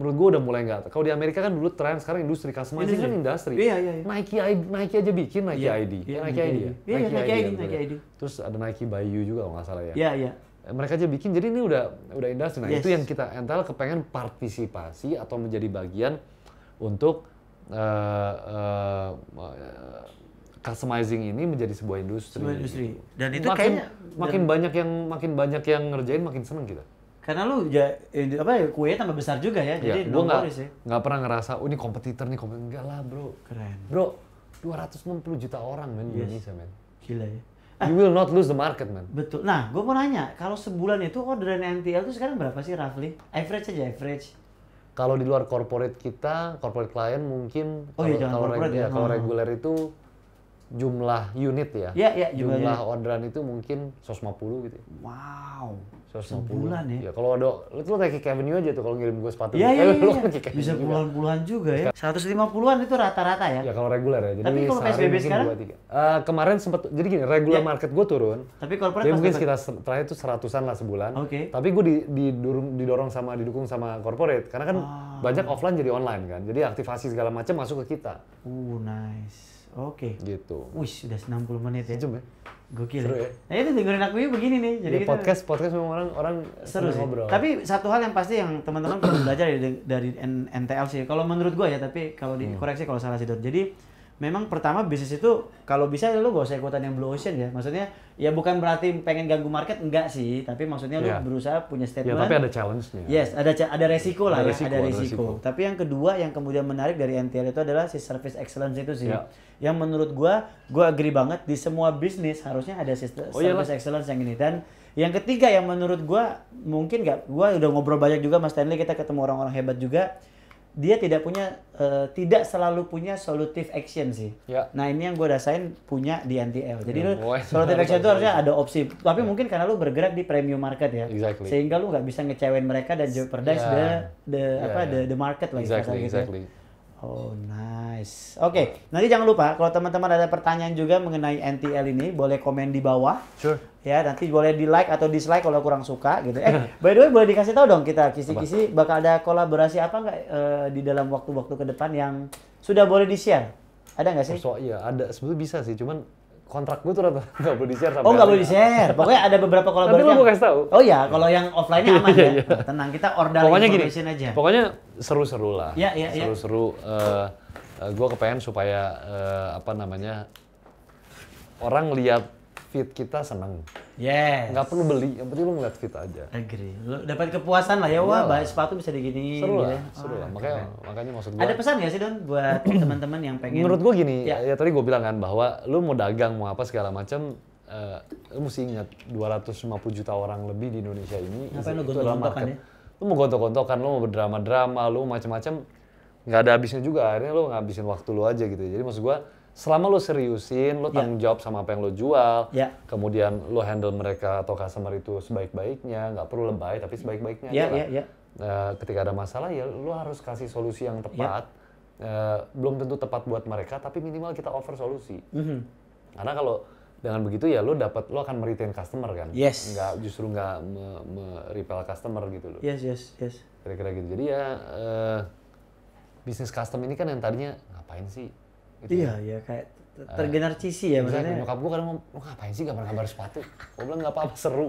B: menurut gua udah mulai nggak. Kalau di Amerika kan dulu tren, sekarang industri customizing Ini kan industri. Iya, iya, iya. Nike, ID, Nike aja bikin Nike yeah. ID. Yeah, Nike, ID. Iya, Nike, ID, Nike ID. Ya? Iya, ya, Terus ada Nike Bayu juga kalau nggak salah ya. Iya, yeah, iya. Yeah mereka aja bikin jadi ini udah udah industri nah yes. itu yang kita ental kepengen partisipasi atau menjadi bagian untuk uh, uh, customizing ini menjadi sebuah industri. Sebuah industri. Gitu. Dan itu makin, kayaknya makin dan, banyak yang makin banyak yang ngerjain makin seneng kita. Karena lu ya eh, apa ya kue tambah besar juga ya. ya jadi iya, gua nggak ya. Gak pernah ngerasa oh ini kompetitor nih kompetitor enggak lah, Bro. Keren. Bro, 260 juta orang men yes. Indonesia men. Gila ya. you ah. will not lose the market, man. Betul. Nah, gue
A: mau nanya, kalau sebulan itu orderan NTL itu sekarang berapa sih roughly? Average aja, average.
B: Kalau di luar corporate kita, corporate client mungkin oh, iya, kalau, iya, reg ya. ya. kalau hmm. reguler itu jumlah unit ya. ya, ya jumlah, jumlah orderan itu mungkin 150 gitu. Ya. Wow sebulan ya? ya kalau ada, lu tuh kayak Kevin aja tuh kalau ngirim gue sepatu. Iya, iya, iya. Kan Bisa puluhan-puluhan juga. juga ya. 150-an itu rata-rata ya? Ya kalau reguler ya. Jadi Tapi kalau PSBB sekarang? uh, kemarin sempat, jadi gini, regular ya. market gue turun. Tapi corporate Jadi mungkin sekitar terakhir itu seratusan lah sebulan. Oke. Okay. Tapi gue didorong, didorong sama, didukung sama corporate. Karena kan ah. banyak offline jadi online kan. Jadi aktivasi segala macam masuk ke kita.
A: Uh, nice Oke. Okay. Gitu. Wih, sudah 60 menit ya. Sejum ya. Gokil. Seru ya. ya.
B: Nah, itu dengerin aku begini nih. Jadi ya, podcast
A: podcast memang orang orang seru sih. Ngobrol. Tapi satu hal yang pasti yang teman-teman perlu belajar dari, dari NTL sih. Kalau menurut gue ya, tapi kalau hmm. dikoreksi hmm. kalau salah sih. Jadi memang pertama bisnis itu kalau bisa ya lu gak usah ikutan yang blue ocean ya. Maksudnya ya bukan berarti pengen ganggu market enggak sih, tapi maksudnya yeah. berusaha punya ya, statement. yeah, tapi ada challenge-nya. Yes, ada ada resiko ada lah resiko, ya, ada, ada resiko. resiko. Tapi yang kedua yang kemudian menarik dari NTL itu adalah si service excellence itu sih. Yeah. Yang menurut gua gua agree banget di semua bisnis harusnya ada si oh, service iyalah. excellence yang ini dan yang ketiga yang menurut gua mungkin gak gua udah ngobrol banyak juga Mas Stanley kita ketemu orang-orang hebat juga dia tidak punya uh, tidak selalu punya solutive action sih. Ya. Nah ini yang gue rasain punya di NTL. Jadi ya, solutif solutive action itu harusnya ada opsi. Tapi ya. mungkin karena lu bergerak di premium market ya, exactly. sehingga lu nggak bisa ngecewain mereka dan jeopardize yeah. the the yeah, apa yeah. the the market lah. Exactly, gitu. Ya. exactly. Gitu. Oh nice. Oke, okay. nanti jangan lupa kalau teman-teman ada pertanyaan juga mengenai NTL ini, boleh komen di bawah. Sure. Ya, nanti boleh di like atau dislike kalau kurang suka gitu. Eh, by the way boleh dikasih tahu dong kita kisi-kisi bakal ada kolaborasi apa nggak uh, di dalam waktu-waktu ke depan yang sudah boleh di share? Ada nggak sih? Oh, so, iya,
B: ada. Sebetulnya bisa sih, cuman kontrak gue tuh nggak boleh di share sama. Oh nggak boleh di share. Pokoknya ada beberapa kolaborasi. Tapi lu mau kasih tahu. Oh iya, kalau yang offline-nya iya, aman iya, ya. Iya. Nah, tenang, kita order pokoknya information gini, aja. Pokoknya seru-seru lah. Iya iya. Seru-seru. Ya. Eh, uh, eh, gue kepengen supaya uh, apa namanya orang lihat feed kita seneng. Yes. Nggak perlu beli, yang penting lu ngeliat feed aja. Agree. Lu
A: dapat kepuasan lah ya, wah bah, sepatu bisa digini. Gitu ya. Seru lah, gitu. seru oh, lah. Makanya,
B: keren. makanya maksud gue. Ada pesan nggak
A: sih Don buat teman-teman yang pengen? Menurut gua
B: gini, ya, ya tadi gua bilang kan bahwa lu mau dagang mau apa segala macam, uh, eh, lu mesti ingat 250 juta orang lebih di Indonesia ini. Apa lu gontok-gontokan ya? Lu mau gontok-gontokan, lu mau berdrama-drama, lu macam-macam nggak ada habisnya juga akhirnya lu ngabisin waktu lu aja gitu ya. jadi maksud gua selama lo seriusin, lo ya. tanggung yeah. jawab sama apa yang lo jual, yeah. kemudian lo handle mereka atau customer itu sebaik-baiknya, nggak perlu lebay tapi sebaik-baiknya yeah, ya, yeah, ya, yeah. Uh, ketika ada masalah ya lo harus kasih solusi yang tepat. Yeah. Uh, belum tentu tepat buat mereka, tapi minimal kita offer solusi. Mm -hmm. Karena kalau dengan begitu ya lo dapat lo akan meretain customer kan yes nggak justru nggak me, me repel customer gitu lo. yes yes yes kira-kira gitu jadi ya uh, bisnis custom ini kan yang tadinya ngapain sih Gitu iya, ya. iya kayak eh, tergenercisi ya maksudnya. Misalnya, nyokap gue kadang mau, ngapain sih gambar gambar sepatu? Gue bilang nggak apa-apa seru.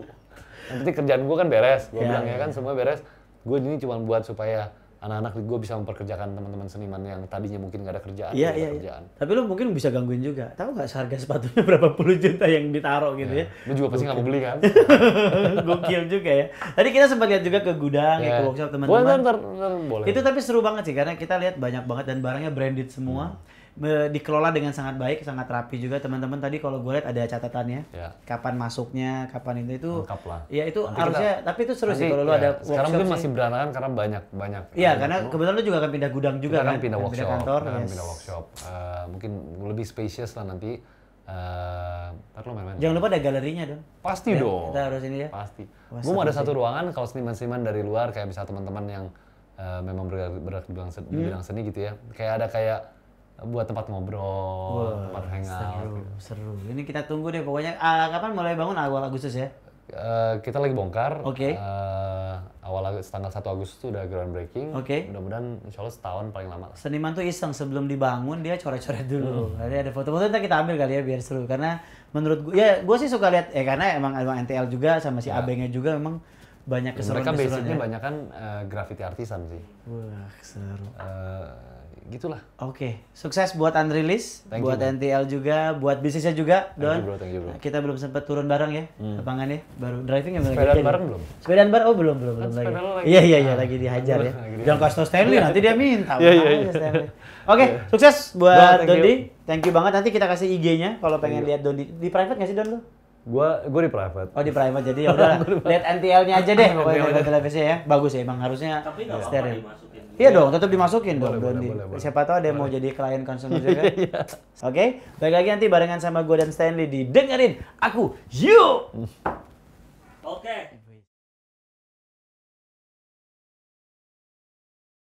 B: Nanti kerjaan gue kan beres, gue iya, bilang iya, ya kan iya. semua beres. Gue ini cuma buat supaya anak-anak gue bisa memperkerjakan teman-teman seniman yang tadinya mungkin gak ada kerjaan. Iya, iya. Kerjaan.
A: Tapi lo mungkin bisa gangguin juga. Tahu gak seharga sepatunya berapa puluh
B: juta yang ditaruh gitu ya? ya? Lu juga pasti gak mau beli kan?
A: Gokil juga ya. Tadi kita sempat lihat juga ke gudang, yeah. ke workshop teman-teman.
B: Boleh, boleh. Itu
A: tapi seru banget sih karena kita lihat banyak banget dan barangnya branded semua. Hmm dikelola dengan sangat baik, sangat rapi juga teman-teman. Tadi kalau gue lihat ada catatannya, ya. kapan masuknya, kapan itu itu. Lengkap lah. Ya itu nanti harusnya, kita, tapi itu seru nanti, sih kalau ya, lu ada workshop. Sekarang mungkin masih
B: berantakan karena banyak banyak. Iya, karena itu. kebetulan
A: lu juga akan pindah gudang juga kan, kan. Pindah, pindah workshop, pindah kantor, akan yes. pindah workshop.
B: Uh, mungkin lebih spacious lah nanti. Uh, eh, lo main -main. Jangan lupa ada galerinya dong. Pasti Dan dong. Kita harus ini ya. Pasti. Gue mau ada satu ruangan kalau seniman-seniman dari luar kayak bisa teman-teman yang uh, memang bergerak di bidang seni, hmm. seni gitu ya. Kayak ada kayak buat tempat ngobrol, wow, tempat hangout. Seru,
A: gitu. seru. Ini kita tunggu deh pokoknya uh, kapan mulai bangun awal Agustus ya? Uh,
B: kita lagi bongkar. Oke. Okay. Uh, eh, awal tanggal 1 Agustus itu udah groundbreaking. Oke. Okay. Mudah-mudahan insya Allah setahun paling lama. Seniman tuh iseng sebelum dibangun dia coret-coret dulu. Hmm.
A: ada foto-foto nanti kita ambil kali ya biar seru. Karena menurut gue, ya gue sih suka lihat ya karena emang emang NTL juga sama si ya. Abengnya juga memang banyak keseruan. Mereka basicnya banyak
B: kan uh, graffiti artisan sih. Wah seru. Uh, gitulah. Oke, okay. sukses buat
A: Andrilis,
B: List, buat you, NTL
A: juga, buat bisnisnya juga, thank Don. You bro, thank you bro. Kita belum sempat turun bareng ya, hmm. lapangan ya, baru driving ya. Sepedaan bareng belum? Sepedaan bareng, oh belum belum belum kan lagi. Iya iya iya lagi ah, dihajar ya. Jangan kasih Stanley iya. nanti dia minta. Iya iya iya. Oke, iya. sukses buat Dondi. Thank you banget. Nanti kita kasih IG-nya kalau pengen iya. lihat Dondi. Di private nggak sih Don lu? Gua gua di private. Oh, di private. Jadi ya udah lihat NTL-nya aja deh pokoknya dari televisi ya. Bagus ya emang harusnya Tapi steril. Iya dong, tetap dimasukin boleh, dong boleh, Boleh, boleh. Siapa tahu ada yang mau jadi klien konsumen juga. Iya. Oke, okay? balik lagi nanti barengan sama gue dan Stanley di dengerin aku. you Oke. Okay.